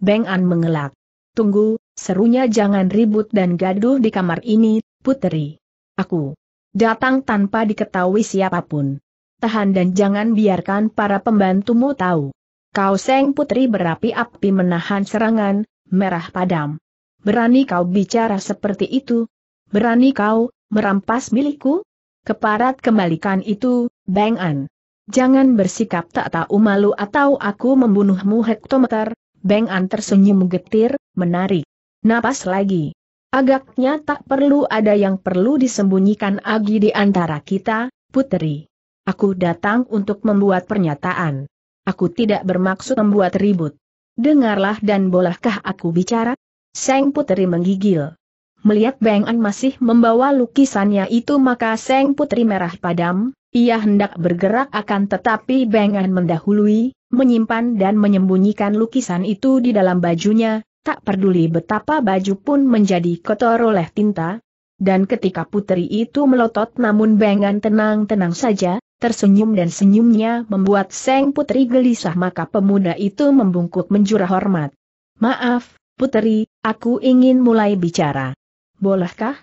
Bengan mengelak. Tunggu, serunya jangan ribut dan gaduh di kamar ini, Putri. Aku, datang tanpa diketahui siapapun. Tahan dan jangan biarkan para pembantumu tahu. Kau Seng Putri berapi-api menahan serangan, merah padam. Berani kau bicara seperti itu? Berani kau, merampas milikku? Keparat kembalikan itu, Bang An. Jangan bersikap tak tahu malu atau aku membunuhmu hektometer, Bang An tersenyum getir, menarik. Napas lagi. Agaknya tak perlu ada yang perlu disembunyikan Agi di antara kita, putri. Aku datang untuk membuat pernyataan. Aku tidak bermaksud membuat ribut. Dengarlah dan bolehkah aku bicara? Seng putri menggigil. Melihat Beng An masih membawa lukisannya itu maka Seng putri merah padam, ia hendak bergerak akan tetapi Beng An mendahului, menyimpan dan menyembunyikan lukisan itu di dalam bajunya, tak peduli betapa baju pun menjadi kotor oleh tinta. Dan ketika putri itu melotot namun Bengan tenang-tenang saja, tersenyum dan senyumnya membuat Seng Putri gelisah maka pemuda itu membungkuk menjura hormat. Maaf, Putri, aku ingin mulai bicara. Bolehkah?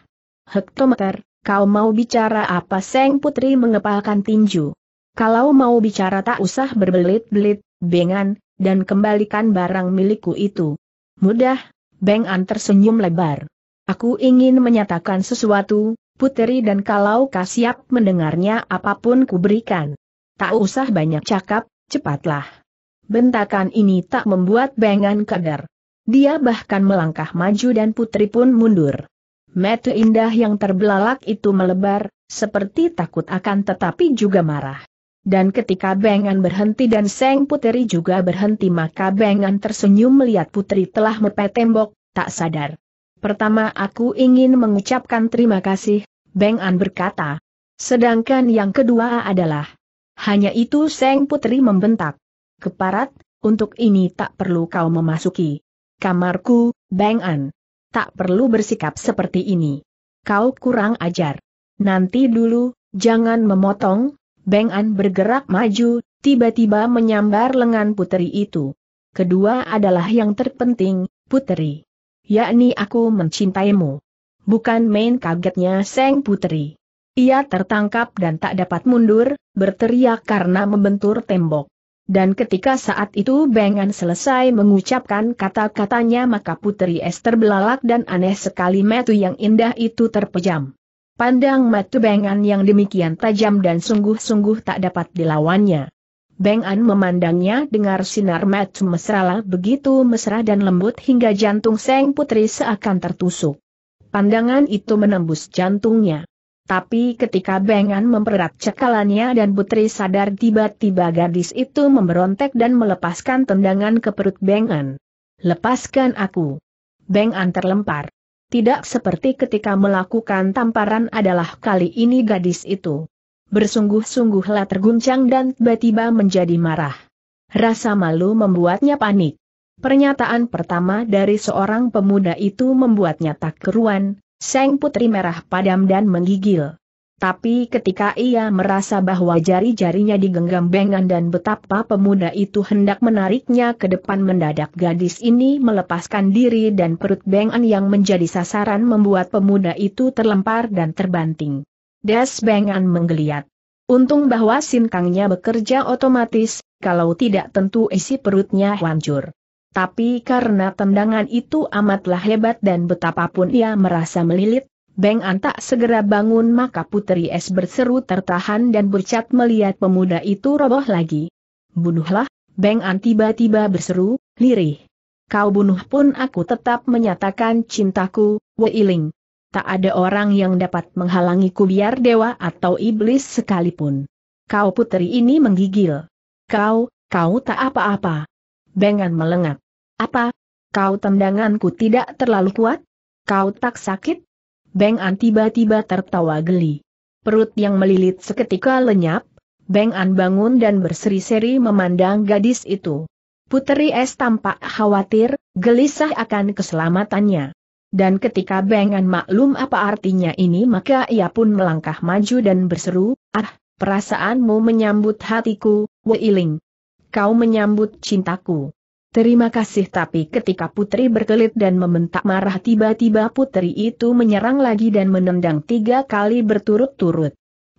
Hektometer, kau mau bicara apa Seng Putri mengepalkan tinju. Kalau mau bicara tak usah berbelit-belit, bengan, dan kembalikan barang milikku itu. Mudah, Beng An tersenyum lebar. Aku ingin menyatakan sesuatu, puteri dan kalau kau siap mendengarnya apapun kuberikan. Tak usah banyak cakap, cepatlah. Bentakan ini tak membuat Beng An kader. Dia bahkan melangkah maju dan putri pun mundur. Mata indah yang terbelalak itu melebar, seperti takut akan tetapi juga marah. Dan ketika Bengan berhenti dan Seng Puteri juga berhenti maka Bengan tersenyum melihat Putri telah mepet tembok, tak sadar. Pertama aku ingin mengucapkan terima kasih, Bengan berkata. Sedangkan yang kedua adalah. Hanya itu Seng Putri membentak. Keparat, untuk ini tak perlu kau memasuki. Kamarku, Bengan. Tak perlu bersikap seperti ini. Kau kurang ajar. Nanti dulu, jangan memotong, Beng An bergerak maju, tiba-tiba menyambar lengan puteri itu. Kedua adalah yang terpenting, puteri. Yakni aku mencintaimu. Bukan main kagetnya Seng Puteri. Ia tertangkap dan tak dapat mundur, berteriak karena membentur tembok. Dan ketika saat itu An selesai mengucapkan kata-katanya maka Putri Es terbelalak dan aneh sekali metu yang indah itu terpejam. Pandang matu Bengan yang demikian tajam dan sungguh-sungguh tak dapat dilawannya. Bengan memandangnya dengan sinar matu mesra begitu mesra dan lembut hingga jantung Seng Putri seakan tertusuk. Pandangan itu menembus jantungnya. Tapi ketika Bengan mempererat cekalannya dan Putri sadar tiba-tiba gadis itu memberontek dan melepaskan tendangan ke perut Bengan. Lepaskan aku. Bengan terlempar. Tidak seperti ketika melakukan tamparan adalah kali ini gadis itu. Bersungguh-sungguhlah terguncang dan tiba-tiba menjadi marah. Rasa malu membuatnya panik. Pernyataan pertama dari seorang pemuda itu membuatnya tak keruan, Seng Putri merah padam dan menggigil. Tapi ketika ia merasa bahwa jari-jarinya digenggam bengan dan betapa pemuda itu hendak menariknya ke depan mendadak gadis ini melepaskan diri dan perut bengan yang menjadi sasaran membuat pemuda itu terlempar dan terbanting. Das bengan menggeliat. Untung bahwa sinkangnya bekerja otomatis, kalau tidak tentu isi perutnya hancur. Tapi karena tendangan itu amatlah hebat dan betapapun ia merasa melilit, Beng An tak segera bangun maka Putri Es berseru tertahan dan bercat melihat pemuda itu roboh lagi. Bunuhlah, Beng An tiba-tiba berseru, lirih. Kau bunuh pun aku tetap menyatakan cintaku, Weiling. Tak ada orang yang dapat menghalangiku biar dewa atau iblis sekalipun. Kau putri ini menggigil. Kau, kau tak apa-apa. Bengan melengak. Apa? Kau tendanganku tidak terlalu kuat? Kau tak sakit? Beng An tiba-tiba tertawa geli. Perut yang melilit seketika lenyap, Beng An bangun dan berseri-seri memandang gadis itu. Putri Es tampak khawatir, gelisah akan keselamatannya. Dan ketika Beng An maklum apa artinya ini maka ia pun melangkah maju dan berseru, Ah, perasaanmu menyambut hatiku, Wei Ling. Kau menyambut cintaku. Terima kasih tapi ketika putri berkelit dan membentak marah tiba-tiba putri itu menyerang lagi dan menendang tiga kali berturut-turut.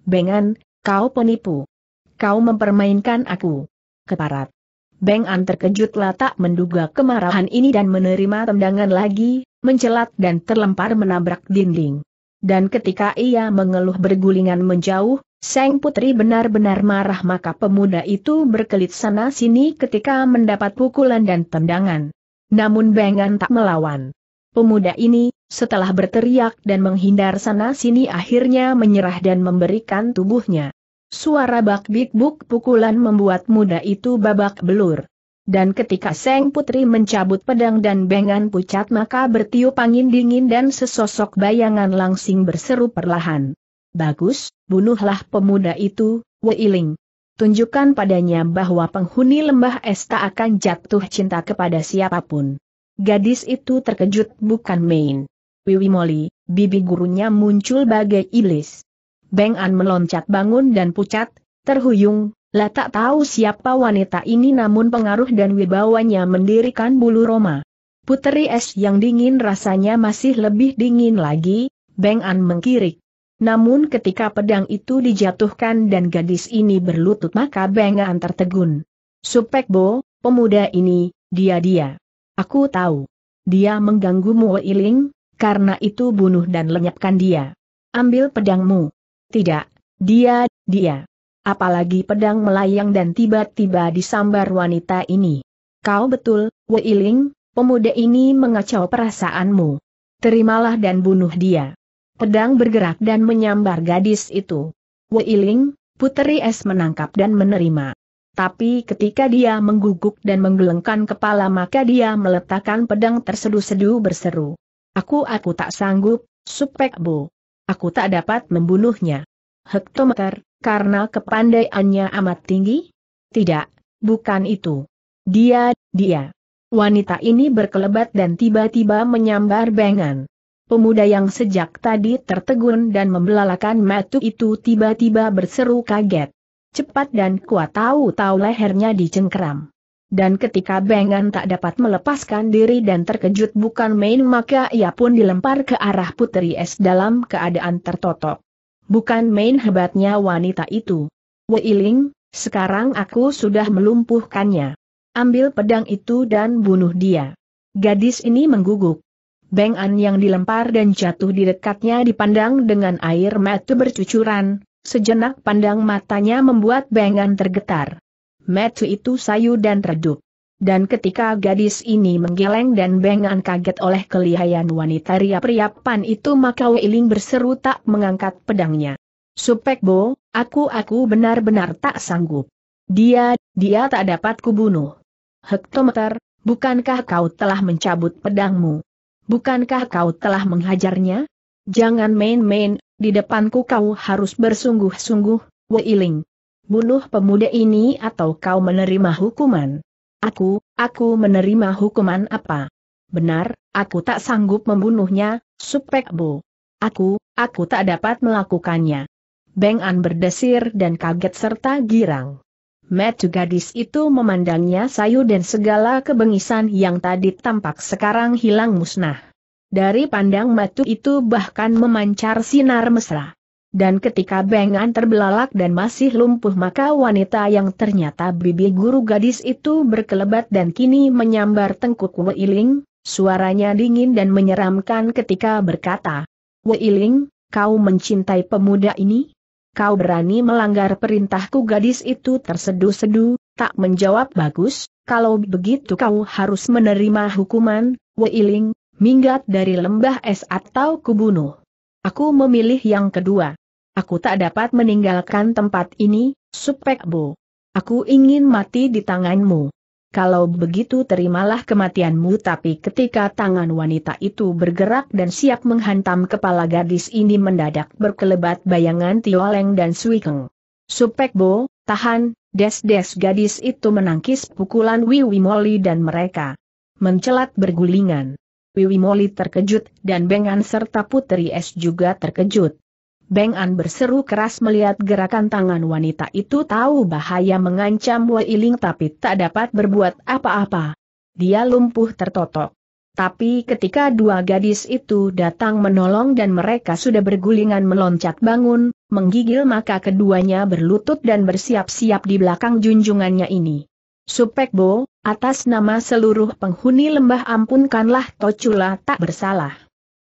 Bengan, kau penipu. Kau mempermainkan aku. Keparat. Bengan terkejut tak menduga kemarahan ini dan menerima tendangan lagi, mencelat dan terlempar menabrak dinding. Dan ketika ia mengeluh bergulingan menjauh, Seng Putri benar-benar marah maka pemuda itu berkelit sana-sini ketika mendapat pukulan dan tendangan. Namun Bengan tak melawan. Pemuda ini, setelah berteriak dan menghindar sana-sini akhirnya menyerah dan memberikan tubuhnya. Suara bak-bik-buk pukulan membuat muda itu babak belur. Dan ketika Seng Putri mencabut pedang dan bengan pucat maka bertiup angin dingin dan sesosok bayangan langsing berseru perlahan. Bagus, bunuhlah pemuda itu, Weiling. Tunjukkan padanya bahwa penghuni lembah es tak akan jatuh cinta kepada siapapun. Gadis itu terkejut bukan main. Wiwi Moli, bibi gurunya muncul bagai iblis. Beng An meloncat bangun dan pucat, terhuyung, lah tak tahu siapa wanita ini namun pengaruh dan wibawanya mendirikan bulu Roma. Puteri es yang dingin rasanya masih lebih dingin lagi, Beng An mengkirik. Namun ketika pedang itu dijatuhkan dan gadis ini berlutut maka bengaan tertegun. Supekbo, pemuda ini, dia-dia. Aku tahu. Dia mengganggumu Iling, karena itu bunuh dan lenyapkan dia. Ambil pedangmu. Tidak, dia, dia. Apalagi pedang melayang dan tiba-tiba disambar wanita ini. Kau betul, Weiling, pemuda ini mengacau perasaanmu. Terimalah dan bunuh dia. Pedang bergerak dan menyambar gadis itu. Wiling, puteri Es menangkap dan menerima. Tapi ketika dia mengguguk dan menggelengkan kepala maka dia meletakkan pedang tersedu-sedu berseru. Aku aku tak sanggup, Supek Bu. Aku tak dapat membunuhnya. Hektometer, karena kepandaiannya amat tinggi? Tidak, bukan itu. Dia, dia. Wanita ini berkelebat dan tiba-tiba menyambar bengan. Pemuda yang sejak tadi tertegun dan membelalakan matu itu tiba-tiba berseru kaget. Cepat dan kuat tahu-tahu lehernya dicengkeram. Dan ketika Bengan tak dapat melepaskan diri dan terkejut bukan main maka ia pun dilempar ke arah Putri Es dalam keadaan tertotok. Bukan main hebatnya wanita itu. Weiling, sekarang aku sudah melumpuhkannya. Ambil pedang itu dan bunuh dia. Gadis ini mengguguk. Beng yang dilempar dan jatuh di dekatnya dipandang dengan air mata bercucuran, sejenak pandang matanya membuat Beng An tergetar. Metu itu sayu dan redup. Dan ketika gadis ini menggeleng dan Bengan kaget oleh kelihayan wanita riap-riapan itu maka Weiling berseru tak mengangkat pedangnya. Bo, aku-aku benar-benar tak sanggup. Dia, dia tak dapat kubunuh. Hektometer, bukankah kau telah mencabut pedangmu? Bukankah kau telah menghajarnya? Jangan main-main, di depanku kau harus bersungguh-sungguh, Weiling. Bunuh pemuda ini atau kau menerima hukuman. Aku, aku menerima hukuman apa? Benar, aku tak sanggup membunuhnya, Supek Bo. Aku, aku tak dapat melakukannya. Beng An berdesir dan kaget serta girang. Metu gadis itu memandangnya sayu dan segala kebengisan yang tadi tampak sekarang hilang musnah. Dari pandang metu itu bahkan memancar sinar mesra. Dan ketika bengan terbelalak dan masih lumpuh maka wanita yang ternyata bibi guru gadis itu berkelebat dan kini menyambar tengkuk Weiling, suaranya dingin dan menyeramkan ketika berkata, Weiling, kau mencintai pemuda ini? kau berani melanggar perintahku gadis itu tersedu sedu tak menjawab bagus, kalau begitu kau harus menerima hukuman, Weiling, minggat dari lembah es atau kubunuh. Aku memilih yang kedua. Aku tak dapat meninggalkan tempat ini, bo. Aku ingin mati di tanganmu kalau begitu terimalah kematianmu tapi ketika tangan wanita itu bergerak dan siap menghantam kepala gadis ini mendadak berkelebat bayangan Tioleng dan Suikeng. Bo, tahan, des-des gadis itu menangkis pukulan Wiwi Moli dan mereka mencelat bergulingan. Wiwi Moli terkejut dan Bengan serta Putri Es juga terkejut. Beng An berseru keras melihat gerakan tangan wanita itu tahu bahaya mengancam Wei Ling tapi tak dapat berbuat apa-apa. Dia lumpuh tertotok. Tapi ketika dua gadis itu datang menolong dan mereka sudah bergulingan meloncat bangun, menggigil maka keduanya berlutut dan bersiap-siap di belakang junjungannya ini. Bo, atas nama seluruh penghuni lembah ampunkanlah Tocula tak bersalah.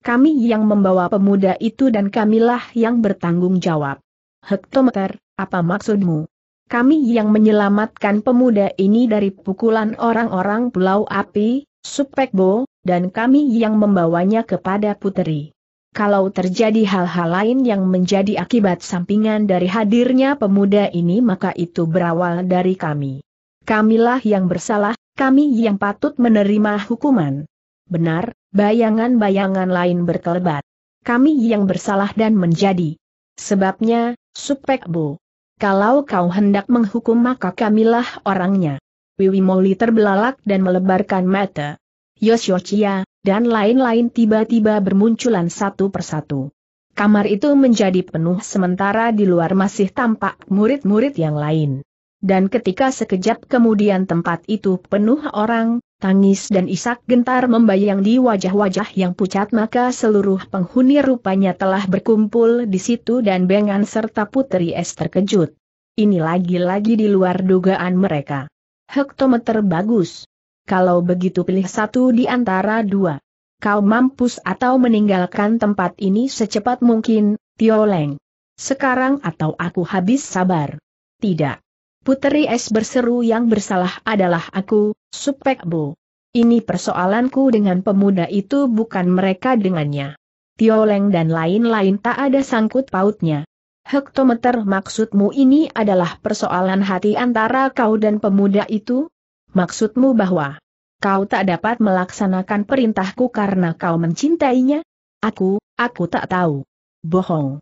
Kami yang membawa pemuda itu dan kamilah yang bertanggung jawab. Hektometer, apa maksudmu? Kami yang menyelamatkan pemuda ini dari pukulan orang-orang Pulau Api, Supekbo, dan kami yang membawanya kepada puteri. Kalau terjadi hal-hal lain yang menjadi akibat sampingan dari hadirnya pemuda ini maka itu berawal dari kami. Kamilah yang bersalah, kami yang patut menerima hukuman. Benar, Bayangan-bayangan lain berkelebat. Kami yang bersalah dan menjadi. Sebabnya, Supek Bu. Kalau kau hendak menghukum maka kamilah orangnya. Wiwi Moli terbelalak dan melebarkan mata. Yosyochia, dan lain-lain tiba-tiba bermunculan satu persatu. Kamar itu menjadi penuh sementara di luar masih tampak murid-murid yang lain. Dan ketika sekejap kemudian tempat itu penuh orang, Tangis dan isak gentar membayang di wajah-wajah yang pucat maka seluruh penghuni rupanya telah berkumpul di situ dan Bengan serta Putri Es terkejut. Ini lagi-lagi di luar dugaan mereka. Hektometer bagus. Kalau begitu pilih satu di antara dua. Kau mampus atau meninggalkan tempat ini secepat mungkin, Tioleng. Sekarang atau aku habis sabar. Tidak. Puteri Es berseru yang bersalah adalah aku, Supek Bu. Ini persoalanku dengan pemuda itu bukan mereka dengannya. Tioleng dan lain-lain tak ada sangkut pautnya. Hektometer maksudmu ini adalah persoalan hati antara kau dan pemuda itu? Maksudmu bahwa kau tak dapat melaksanakan perintahku karena kau mencintainya? Aku, aku tak tahu. Bohong.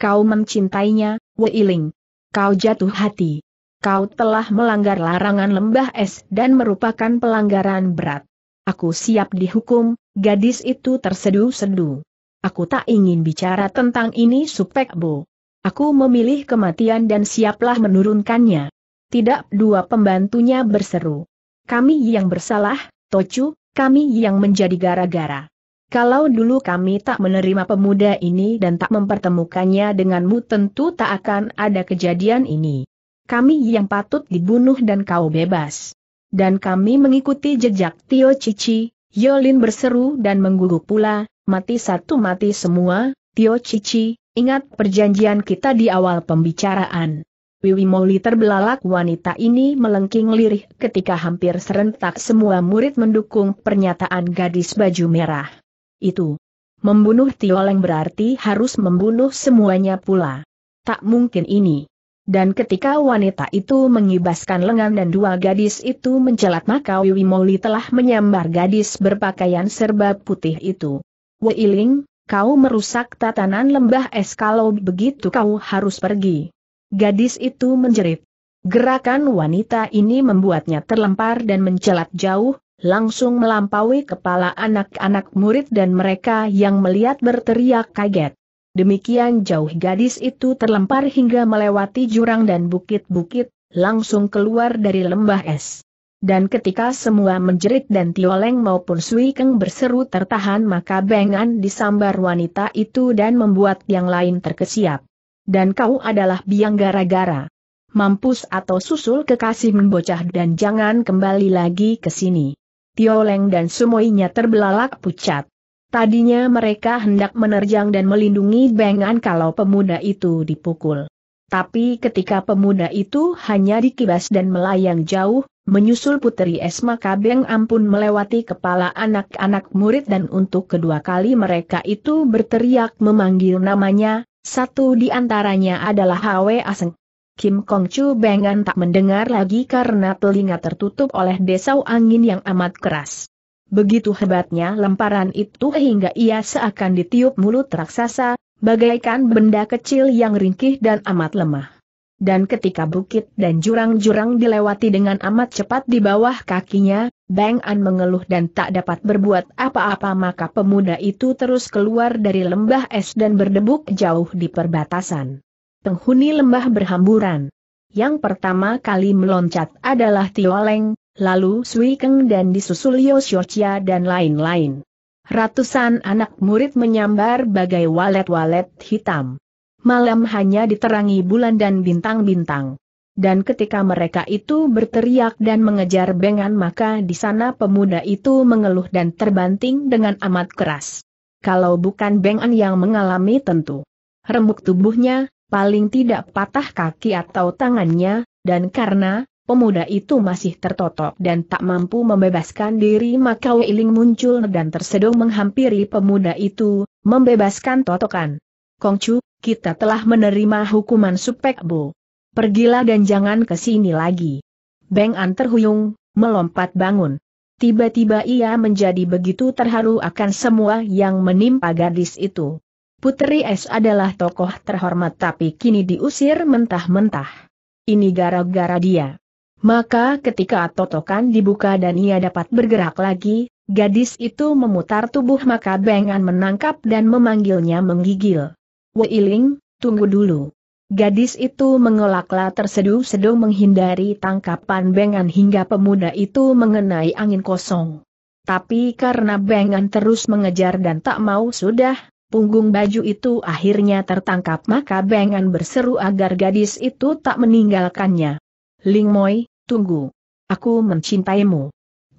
Kau mencintainya, Wei Ling. Kau jatuh hati kau telah melanggar larangan lembah es dan merupakan pelanggaran berat. Aku siap dihukum, gadis itu terseduh sedu Aku tak ingin bicara tentang ini Supek Bo. Aku memilih kematian dan siaplah menurunkannya. Tidak dua pembantunya berseru. Kami yang bersalah, Tocu, kami yang menjadi gara-gara. Kalau dulu kami tak menerima pemuda ini dan tak mempertemukannya denganmu tentu tak akan ada kejadian ini kami yang patut dibunuh dan kau bebas. Dan kami mengikuti jejak Tio Cici, Yolin berseru dan mengguguk pula, mati satu mati semua, Tio Cici, ingat perjanjian kita di awal pembicaraan. Wiwi Moli terbelalak wanita ini melengking lirih ketika hampir serentak semua murid mendukung pernyataan gadis baju merah. Itu. Membunuh Tio Tioleng berarti harus membunuh semuanya pula. Tak mungkin ini. Dan ketika wanita itu mengibaskan lengan dan dua gadis itu mencelat maka Wiwi Moli telah menyambar gadis berpakaian serba putih itu. Ling, kau merusak tatanan lembah es kalau begitu kau harus pergi. Gadis itu menjerit. Gerakan wanita ini membuatnya terlempar dan mencelat jauh, langsung melampaui kepala anak-anak murid dan mereka yang melihat berteriak kaget. Demikian jauh gadis itu terlempar hingga melewati jurang dan bukit-bukit, langsung keluar dari lembah es. Dan ketika semua menjerit dan Tioleng maupun Sui Keng berseru tertahan maka Bengan disambar wanita itu dan membuat yang lain terkesiap. Dan kau adalah biang gara-gara. Mampus atau susul kekasih membocah dan jangan kembali lagi ke sini. Tioleng dan semuanya terbelalak pucat. Tadinya mereka hendak menerjang dan melindungi Bengan kalau pemuda itu dipukul. Tapi ketika pemuda itu hanya dikibas dan melayang jauh, menyusul putri Esma, Kabeng ampun melewati kepala anak-anak murid dan untuk kedua kali mereka itu berteriak memanggil namanya, satu di antaranya adalah Hwe Aseng. Kim Kong Chu Bengan tak mendengar lagi karena telinga tertutup oleh desau angin yang amat keras. Begitu hebatnya lemparan itu hingga ia seakan ditiup mulut raksasa, bagaikan benda kecil yang ringkih dan amat lemah. Dan ketika bukit dan jurang-jurang dilewati dengan amat cepat di bawah kakinya, Bang An mengeluh dan tak dapat berbuat apa-apa maka pemuda itu terus keluar dari lembah es dan berdebuk jauh di perbatasan. Penghuni lembah berhamburan. Yang pertama kali meloncat adalah Tioleng, lalu Sui Keng dan disusul Yoshiochia dan lain-lain. Ratusan anak murid menyambar bagai walet-walet hitam. Malam hanya diterangi bulan dan bintang-bintang. Dan ketika mereka itu berteriak dan mengejar bengan maka di sana pemuda itu mengeluh dan terbanting dengan amat keras. Kalau bukan bengan yang mengalami tentu. Remuk tubuhnya, paling tidak patah kaki atau tangannya, dan karena pemuda itu masih tertotok dan tak mampu membebaskan diri maka Wiling muncul dan tersedung menghampiri pemuda itu, membebaskan totokan. Kongcu, kita telah menerima hukuman supek bu. Pergilah dan jangan ke sini lagi. Beng An terhuyung, melompat bangun. Tiba-tiba ia menjadi begitu terharu akan semua yang menimpa gadis itu. Putri S adalah tokoh terhormat tapi kini diusir mentah-mentah. Ini gara-gara dia. Maka ketika totokan dibuka dan ia dapat bergerak lagi, gadis itu memutar tubuh maka Bengan menangkap dan memanggilnya menggigil. Ling, tunggu dulu. Gadis itu mengelaklah terseduh-seduh menghindari tangkapan Bengan hingga pemuda itu mengenai angin kosong. Tapi karena Bengan terus mengejar dan tak mau sudah, punggung baju itu akhirnya tertangkap maka Bengan berseru agar gadis itu tak meninggalkannya. Ling Moi, tunggu. Aku mencintaimu.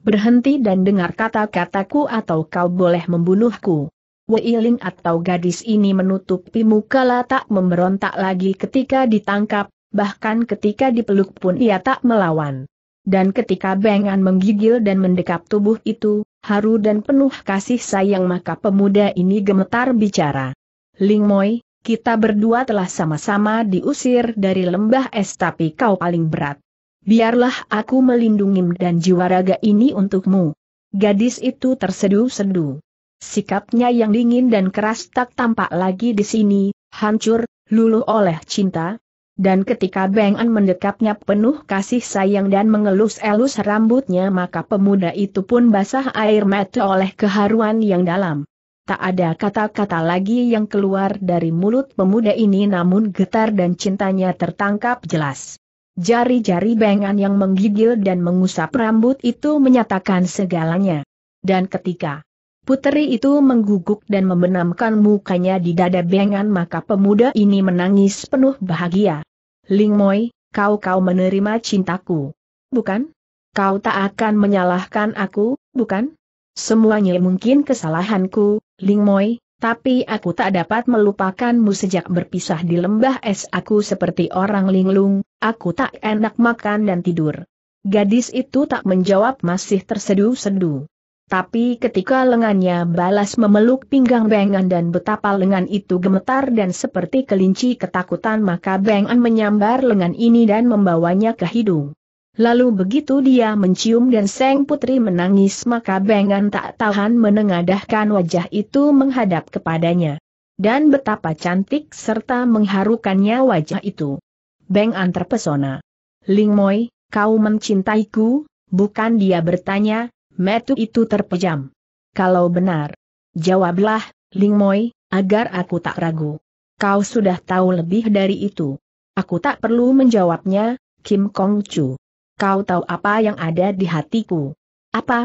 Berhenti dan dengar kata-kataku atau kau boleh membunuhku. Weiling atau gadis ini menutupi muka tak memberontak lagi ketika ditangkap, bahkan ketika dipeluk pun ia tak melawan. Dan ketika bengan menggigil dan mendekap tubuh itu, haru dan penuh kasih sayang maka pemuda ini gemetar bicara. Ling Moi, kita berdua telah sama-sama diusir dari lembah es tapi kau paling berat biarlah aku melindungi dan jiwa raga ini untukmu. Gadis itu tersedu sedu. Sikapnya yang dingin dan keras tak tampak lagi di sini, hancur, luluh oleh cinta. Dan ketika Beng An mendekapnya penuh kasih sayang dan mengelus-elus rambutnya maka pemuda itu pun basah air mata oleh keharuan yang dalam. Tak ada kata-kata lagi yang keluar dari mulut pemuda ini namun getar dan cintanya tertangkap jelas. Jari-jari bengan yang menggigil dan mengusap rambut itu menyatakan segalanya. Dan ketika putri itu mengguguk dan membenamkan mukanya di dada bengan maka pemuda ini menangis penuh bahagia. Ling Moi, kau kau menerima cintaku. Bukan? Kau tak akan menyalahkan aku, bukan? Semuanya mungkin kesalahanku, Ling Moi, tapi aku tak dapat melupakanmu sejak berpisah di lembah es aku seperti orang linglung, aku tak enak makan dan tidur. Gadis itu tak menjawab masih tersedu sedu Tapi ketika lengannya balas memeluk pinggang Bengan dan betapa lengan itu gemetar dan seperti kelinci ketakutan maka Bengan menyambar lengan ini dan membawanya ke hidung. Lalu begitu dia mencium dan Seng Putri menangis maka Bengan tak tahan menengadahkan wajah itu menghadap kepadanya. Dan betapa cantik serta mengharukannya wajah itu. Bengan terpesona. Ling Moi, kau mencintaiku? Bukan dia bertanya, metu itu terpejam. Kalau benar. Jawablah, Ling Moi, agar aku tak ragu. Kau sudah tahu lebih dari itu. Aku tak perlu menjawabnya, Kim Kong Chu kau tahu apa yang ada di hatiku. Apa?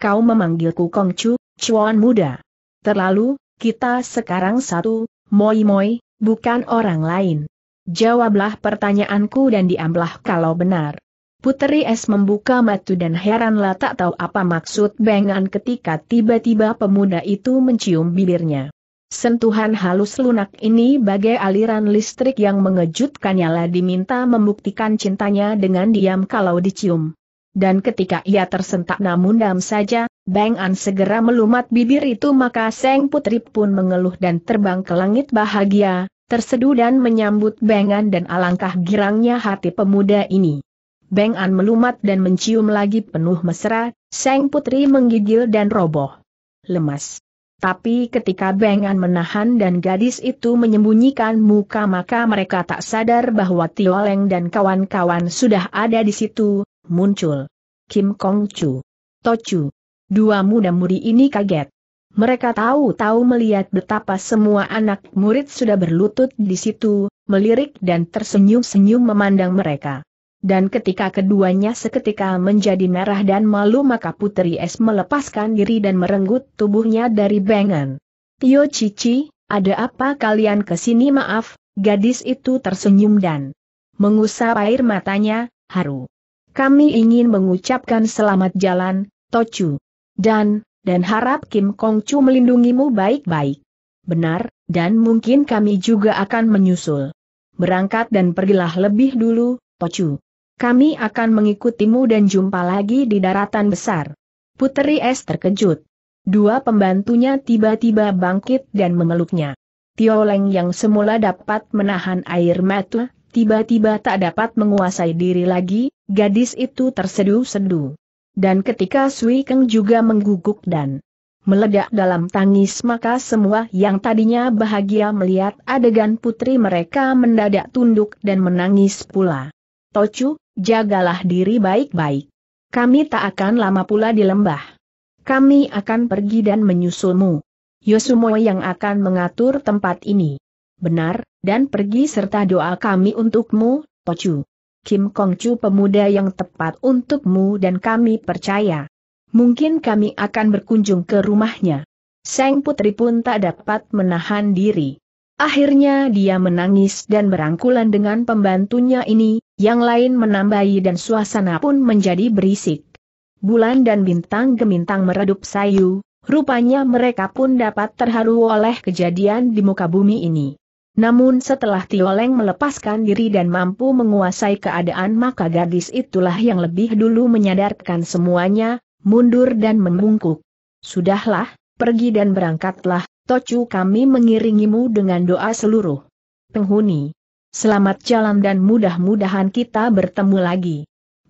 Kau memanggilku Kongcu, cuan muda. Terlalu, kita sekarang satu, moi moi, bukan orang lain. Jawablah pertanyaanku dan diamlah kalau benar. Putri Es membuka mata dan heranlah tak tahu apa maksud bengan ketika tiba-tiba pemuda itu mencium bibirnya. Sentuhan halus lunak ini bagai aliran listrik yang mengejutkannya lah diminta membuktikan cintanya dengan diam kalau dicium. Dan ketika ia tersentak namun dam saja, Bang An segera melumat bibir itu maka Seng Putri pun mengeluh dan terbang ke langit bahagia, terseduh dan menyambut Bang An dan alangkah girangnya hati pemuda ini. Bang An melumat dan mencium lagi penuh mesra, Seng Putri menggigil dan roboh. Lemas. Tapi ketika Bengan menahan dan gadis itu menyembunyikan muka maka mereka tak sadar bahwa Tioleng dan kawan-kawan sudah ada di situ, muncul. Kim Kong Chu. Tochu. Dua muda mudi ini kaget. Mereka tahu-tahu melihat betapa semua anak murid sudah berlutut di situ, melirik dan tersenyum-senyum memandang mereka dan ketika keduanya seketika menjadi merah dan malu maka Putri Es melepaskan diri dan merenggut tubuhnya dari bengan. Tio Cici, ada apa kalian kesini maaf, gadis itu tersenyum dan mengusap air matanya, haru. Kami ingin mengucapkan selamat jalan, Tocu. Dan, dan harap Kim Chu melindungimu baik-baik. Benar, dan mungkin kami juga akan menyusul. Berangkat dan pergilah lebih dulu, Tocu. Kami akan mengikutimu dan jumpa lagi di daratan besar. Putri Es terkejut. Dua pembantunya tiba-tiba bangkit dan memeluknya. Tio Leng yang semula dapat menahan air mata, tiba-tiba tak dapat menguasai diri lagi, gadis itu terseduh sedu. Dan ketika Sui Keng juga mengguguk dan meledak dalam tangis maka semua yang tadinya bahagia melihat adegan putri mereka mendadak tunduk dan menangis pula. Tocu, Jagalah diri baik-baik. Kami tak akan lama pula di lembah. Kami akan pergi dan menyusulmu. Yosumo yang akan mengatur tempat ini. Benar, dan pergi serta doa kami untukmu, Pocu. Kim Kongcu pemuda yang tepat untukmu dan kami percaya. Mungkin kami akan berkunjung ke rumahnya. Seng putri pun tak dapat menahan diri. Akhirnya dia menangis dan berangkulan dengan pembantunya ini, yang lain menambahi dan suasana pun menjadi berisik. Bulan dan bintang gemintang meredup sayu, rupanya mereka pun dapat terharu oleh kejadian di muka bumi ini. Namun setelah Tioleng melepaskan diri dan mampu menguasai keadaan maka gadis itulah yang lebih dulu menyadarkan semuanya, mundur dan membungkuk. Sudahlah, pergi dan berangkatlah, Tocu kami mengiringimu dengan doa seluruh penghuni. Selamat jalan dan mudah-mudahan kita bertemu lagi.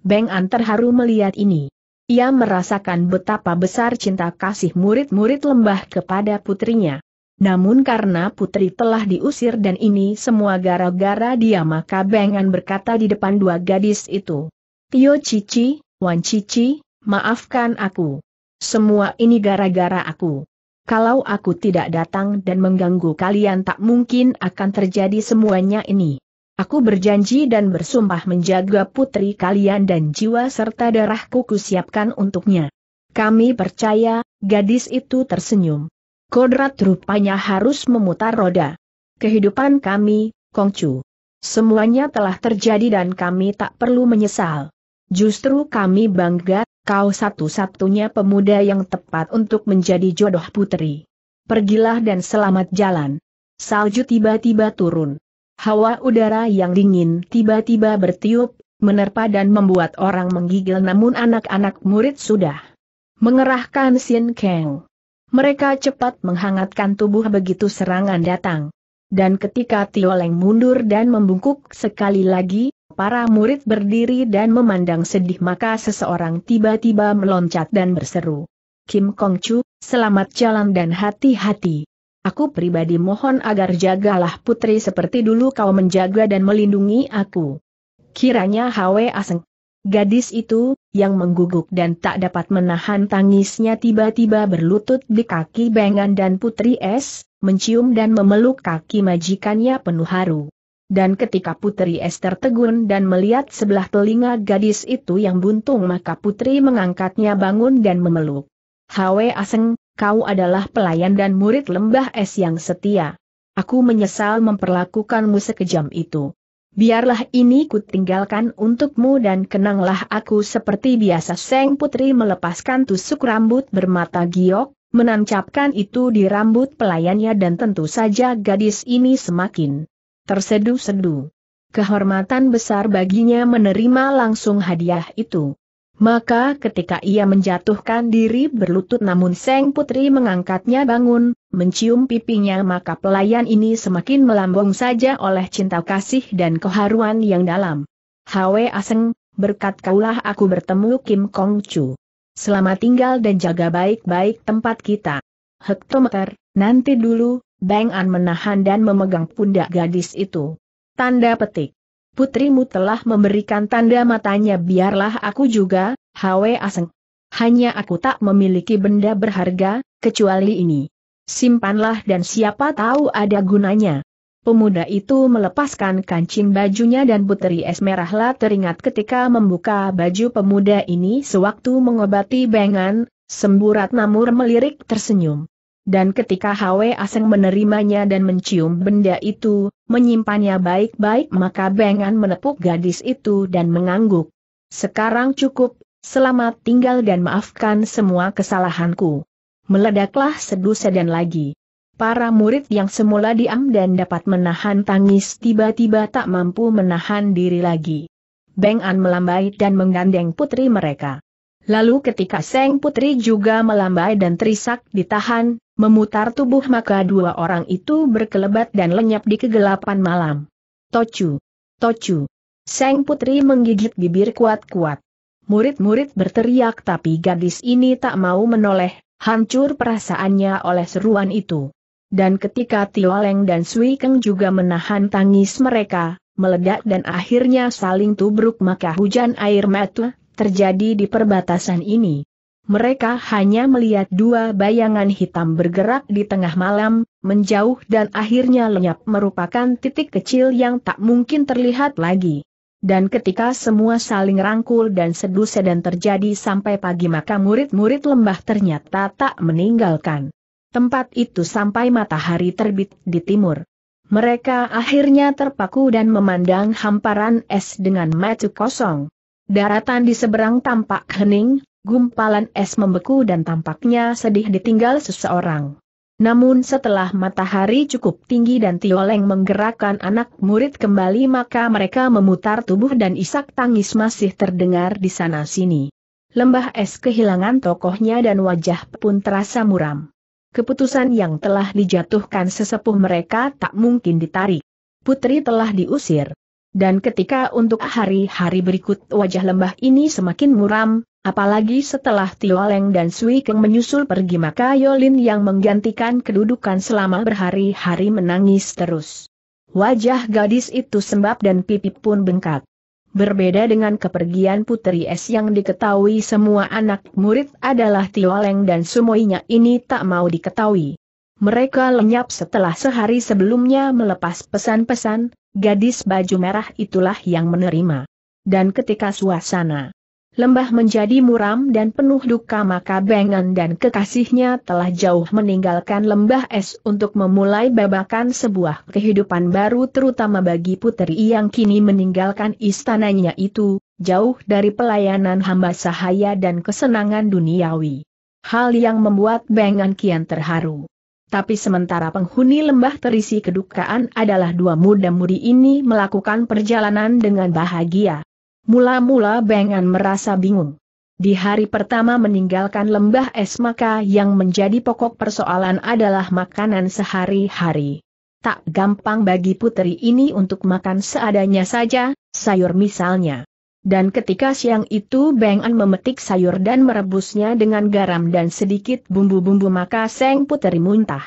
Beng An terharu melihat ini. Ia merasakan betapa besar cinta kasih murid-murid lembah kepada putrinya. Namun karena putri telah diusir dan ini semua gara-gara dia maka Beng An berkata di depan dua gadis itu. Tio Cici, Wan Cici, maafkan aku. Semua ini gara-gara aku. Kalau aku tidak datang dan mengganggu kalian tak mungkin akan terjadi semuanya ini. Aku berjanji dan bersumpah menjaga putri kalian dan jiwa serta darahku kusiapkan untuknya. Kami percaya, gadis itu tersenyum. Kodrat rupanya harus memutar roda. Kehidupan kami, Kongcu. Semuanya telah terjadi dan kami tak perlu menyesal. Justru kami bangga Kau satu-satunya pemuda yang tepat untuk menjadi jodoh putri. Pergilah dan selamat jalan. Salju tiba-tiba turun. Hawa udara yang dingin tiba-tiba bertiup, menerpa dan membuat orang menggigil namun anak-anak murid sudah mengerahkan Sin Kang. Mereka cepat menghangatkan tubuh begitu serangan datang. Dan ketika Tioleng mundur dan membungkuk sekali lagi, Para murid berdiri dan memandang sedih maka seseorang tiba-tiba meloncat dan berseru. Kim Kong Chu, selamat jalan dan hati-hati. Aku pribadi mohon agar jagalah putri seperti dulu kau menjaga dan melindungi aku. Kiranya Hwe Aseng. Gadis itu, yang mengguguk dan tak dapat menahan tangisnya tiba-tiba berlutut di kaki Bengan dan Putri Es, mencium dan memeluk kaki majikannya penuh haru. Dan ketika Putri Esther tegun dan melihat sebelah telinga gadis itu yang buntung maka Putri mengangkatnya bangun dan memeluk. Hwe Aseng, kau adalah pelayan dan murid lembah es yang setia. Aku menyesal memperlakukanmu sekejam itu. Biarlah ini kutinggalkan untukmu dan kenanglah aku seperti biasa Seng Putri melepaskan tusuk rambut bermata giok, menancapkan itu di rambut pelayannya dan tentu saja gadis ini semakin tersedu sedu Kehormatan besar baginya menerima langsung hadiah itu. Maka ketika ia menjatuhkan diri berlutut namun Seng Putri mengangkatnya bangun, mencium pipinya maka pelayan ini semakin melambung saja oleh cinta kasih dan keharuan yang dalam. Hwe Aseng, berkat kaulah aku bertemu Kim Kong Chu. Selamat tinggal dan jaga baik-baik tempat kita. Hektometer, nanti dulu, Bang An menahan dan memegang pundak gadis itu. Tanda petik. Putrimu telah memberikan tanda matanya biarlah aku juga, Hwe Aseng. Hanya aku tak memiliki benda berharga, kecuali ini. Simpanlah dan siapa tahu ada gunanya. Pemuda itu melepaskan kancing bajunya dan Putri Esmerahla teringat ketika membuka baju pemuda ini sewaktu mengobati bengan, semburat namur melirik tersenyum. Dan ketika Hwe Aseng menerimanya dan mencium benda itu, menyimpannya baik-baik maka Bengan menepuk gadis itu dan mengangguk. Sekarang cukup, selamat tinggal dan maafkan semua kesalahanku. Meledaklah sedu sedan lagi. Para murid yang semula diam dan dapat menahan tangis tiba-tiba tak mampu menahan diri lagi. Bengan melambai dan menggandeng putri mereka. Lalu ketika Seng Putri juga melambai dan terisak ditahan, Memutar tubuh maka dua orang itu berkelebat dan lenyap di kegelapan malam. Tocu! Tocu! Seng putri menggigit bibir kuat-kuat. Murid-murid berteriak tapi gadis ini tak mau menoleh, hancur perasaannya oleh seruan itu. Dan ketika Tioleng dan Sui Keng juga menahan tangis mereka, meledak dan akhirnya saling tubruk maka hujan air mata terjadi di perbatasan ini mereka hanya melihat dua bayangan hitam bergerak di tengah malam, menjauh dan akhirnya lenyap merupakan titik kecil yang tak mungkin terlihat lagi. Dan ketika semua saling rangkul dan seduh dan terjadi sampai pagi maka murid-murid lembah ternyata tak meninggalkan tempat itu sampai matahari terbit di timur. Mereka akhirnya terpaku dan memandang hamparan es dengan mata kosong. Daratan di seberang tampak hening, gumpalan es membeku dan tampaknya sedih ditinggal seseorang. Namun setelah matahari cukup tinggi dan Tioleng menggerakkan anak murid kembali maka mereka memutar tubuh dan isak tangis masih terdengar di sana-sini. Lembah es kehilangan tokohnya dan wajah pun terasa muram. Keputusan yang telah dijatuhkan sesepuh mereka tak mungkin ditarik. Putri telah diusir, dan ketika untuk hari-hari berikut wajah lembah ini semakin muram, apalagi setelah Tio Leng dan Sui Keng menyusul pergi maka Yolin yang menggantikan kedudukan selama berhari-hari menangis terus. Wajah gadis itu sembab dan pipi pun bengkak. Berbeda dengan kepergian Putri Es yang diketahui semua anak murid adalah Tioleng dan semuanya ini tak mau diketahui. Mereka lenyap setelah sehari sebelumnya melepas pesan-pesan, gadis baju merah itulah yang menerima. Dan ketika suasana lembah menjadi muram dan penuh duka maka Bengen dan kekasihnya telah jauh meninggalkan lembah es untuk memulai babakan sebuah kehidupan baru terutama bagi puteri yang kini meninggalkan istananya itu, jauh dari pelayanan hamba sahaya dan kesenangan duniawi. Hal yang membuat Bengen kian terharu. Tapi sementara penghuni lembah terisi kedukaan adalah dua muda-mudi ini melakukan perjalanan dengan bahagia. Mula-mula Bengan merasa bingung. Di hari pertama meninggalkan lembah es maka yang menjadi pokok persoalan adalah makanan sehari-hari. Tak gampang bagi putri ini untuk makan seadanya saja, sayur misalnya. Dan ketika siang itu Beng An memetik sayur dan merebusnya dengan garam dan sedikit bumbu-bumbu maka Seng Puteri muntah.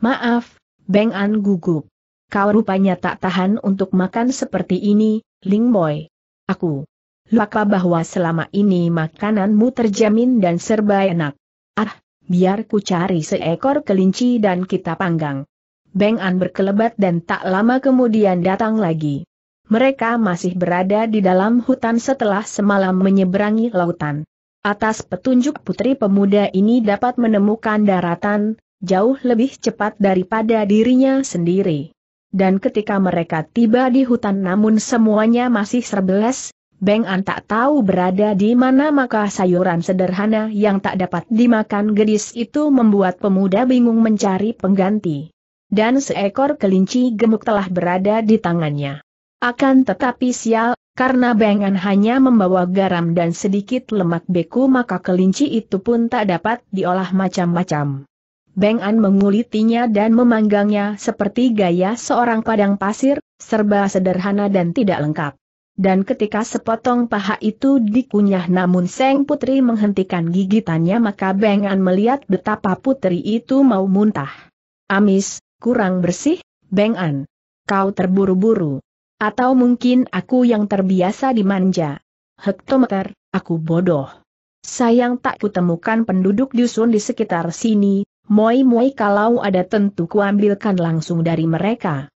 Maaf, Beng An gugup. Kau rupanya tak tahan untuk makan seperti ini, Ling Boy. Aku lupa bahwa selama ini makananmu terjamin dan serba enak. Ah, biar ku cari seekor kelinci dan kita panggang. Beng An berkelebat dan tak lama kemudian datang lagi mereka masih berada di dalam hutan setelah semalam menyeberangi lautan. Atas petunjuk putri pemuda ini dapat menemukan daratan, jauh lebih cepat daripada dirinya sendiri. Dan ketika mereka tiba di hutan namun semuanya masih serbeles, Beng An tak tahu berada di mana maka sayuran sederhana yang tak dapat dimakan gadis itu membuat pemuda bingung mencari pengganti. Dan seekor kelinci gemuk telah berada di tangannya. Akan tetapi sial, karena Bengan hanya membawa garam dan sedikit lemak beku maka kelinci itu pun tak dapat diolah macam-macam. Bengan mengulitinya dan memanggangnya seperti gaya seorang padang pasir, serba sederhana dan tidak lengkap. Dan ketika sepotong paha itu dikunyah namun Seng Putri menghentikan gigitannya maka Bengan melihat betapa putri itu mau muntah. Amis, kurang bersih, Bengan. Kau terburu-buru. Atau mungkin aku yang terbiasa dimanja. Hektometer, aku bodoh. Sayang tak kutemukan penduduk dusun di sekitar sini, moi-moi kalau ada tentu kuambilkan langsung dari mereka.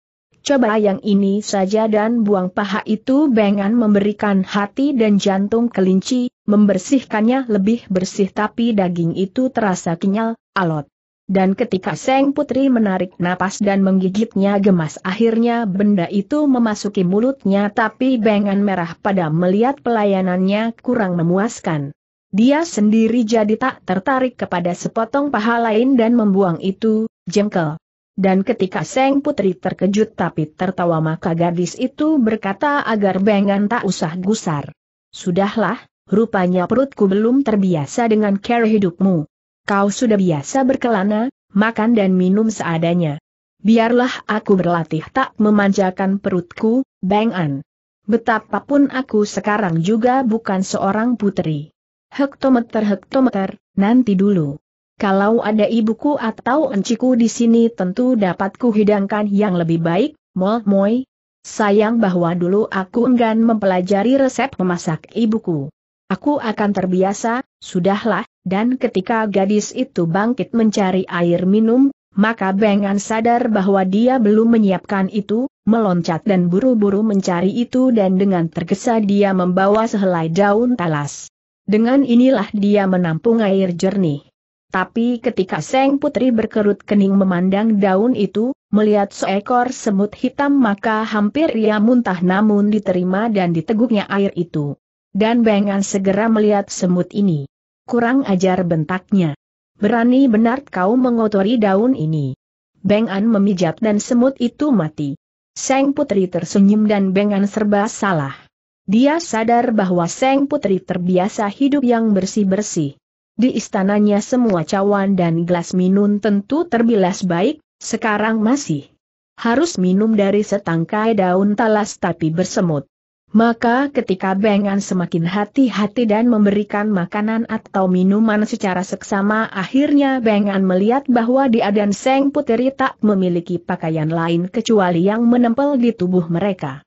Coba yang ini saja dan buang paha itu bengan memberikan hati dan jantung kelinci, membersihkannya lebih bersih tapi daging itu terasa kenyal, alot. Dan ketika Seng Putri menarik napas dan menggigitnya gemas akhirnya benda itu memasuki mulutnya tapi bengan merah pada melihat pelayanannya kurang memuaskan. Dia sendiri jadi tak tertarik kepada sepotong paha lain dan membuang itu, jengkel. Dan ketika Seng Putri terkejut tapi tertawa maka gadis itu berkata agar bengan tak usah gusar. Sudahlah, rupanya perutku belum terbiasa dengan cara hidupmu. Kau sudah biasa berkelana, makan dan minum seadanya. Biarlah aku berlatih tak memanjakan perutku, Bang An. Betapapun aku sekarang juga bukan seorang putri. Hektometer-hektometer, nanti dulu. Kalau ada ibuku atau enciku di sini tentu dapat kuhidangkan yang lebih baik, Mol Moi. Sayang bahwa dulu aku enggan mempelajari resep memasak ibuku. Aku akan terbiasa, sudahlah, dan ketika gadis itu bangkit mencari air minum, maka Bengan sadar bahwa dia belum menyiapkan itu, meloncat dan buru-buru mencari itu dan dengan tergesa dia membawa sehelai daun talas. Dengan inilah dia menampung air jernih. Tapi ketika Seng Putri berkerut kening memandang daun itu, melihat seekor semut hitam maka hampir ia muntah namun diterima dan diteguknya air itu. Dan Bengan segera melihat semut ini. Kurang ajar bentaknya. Berani benar kau mengotori daun ini. Bengan memijat dan semut itu mati. Seng Putri tersenyum dan Bengan serba salah. Dia sadar bahwa Seng Putri terbiasa hidup yang bersih-bersih. Di istananya semua cawan dan gelas minum tentu terbilas baik, sekarang masih. Harus minum dari setangkai daun talas tapi bersemut. Maka ketika Bengan semakin hati-hati dan memberikan makanan atau minuman secara seksama akhirnya Bengan melihat bahwa dia dan Seng Puteri tak memiliki pakaian lain kecuali yang menempel di tubuh mereka.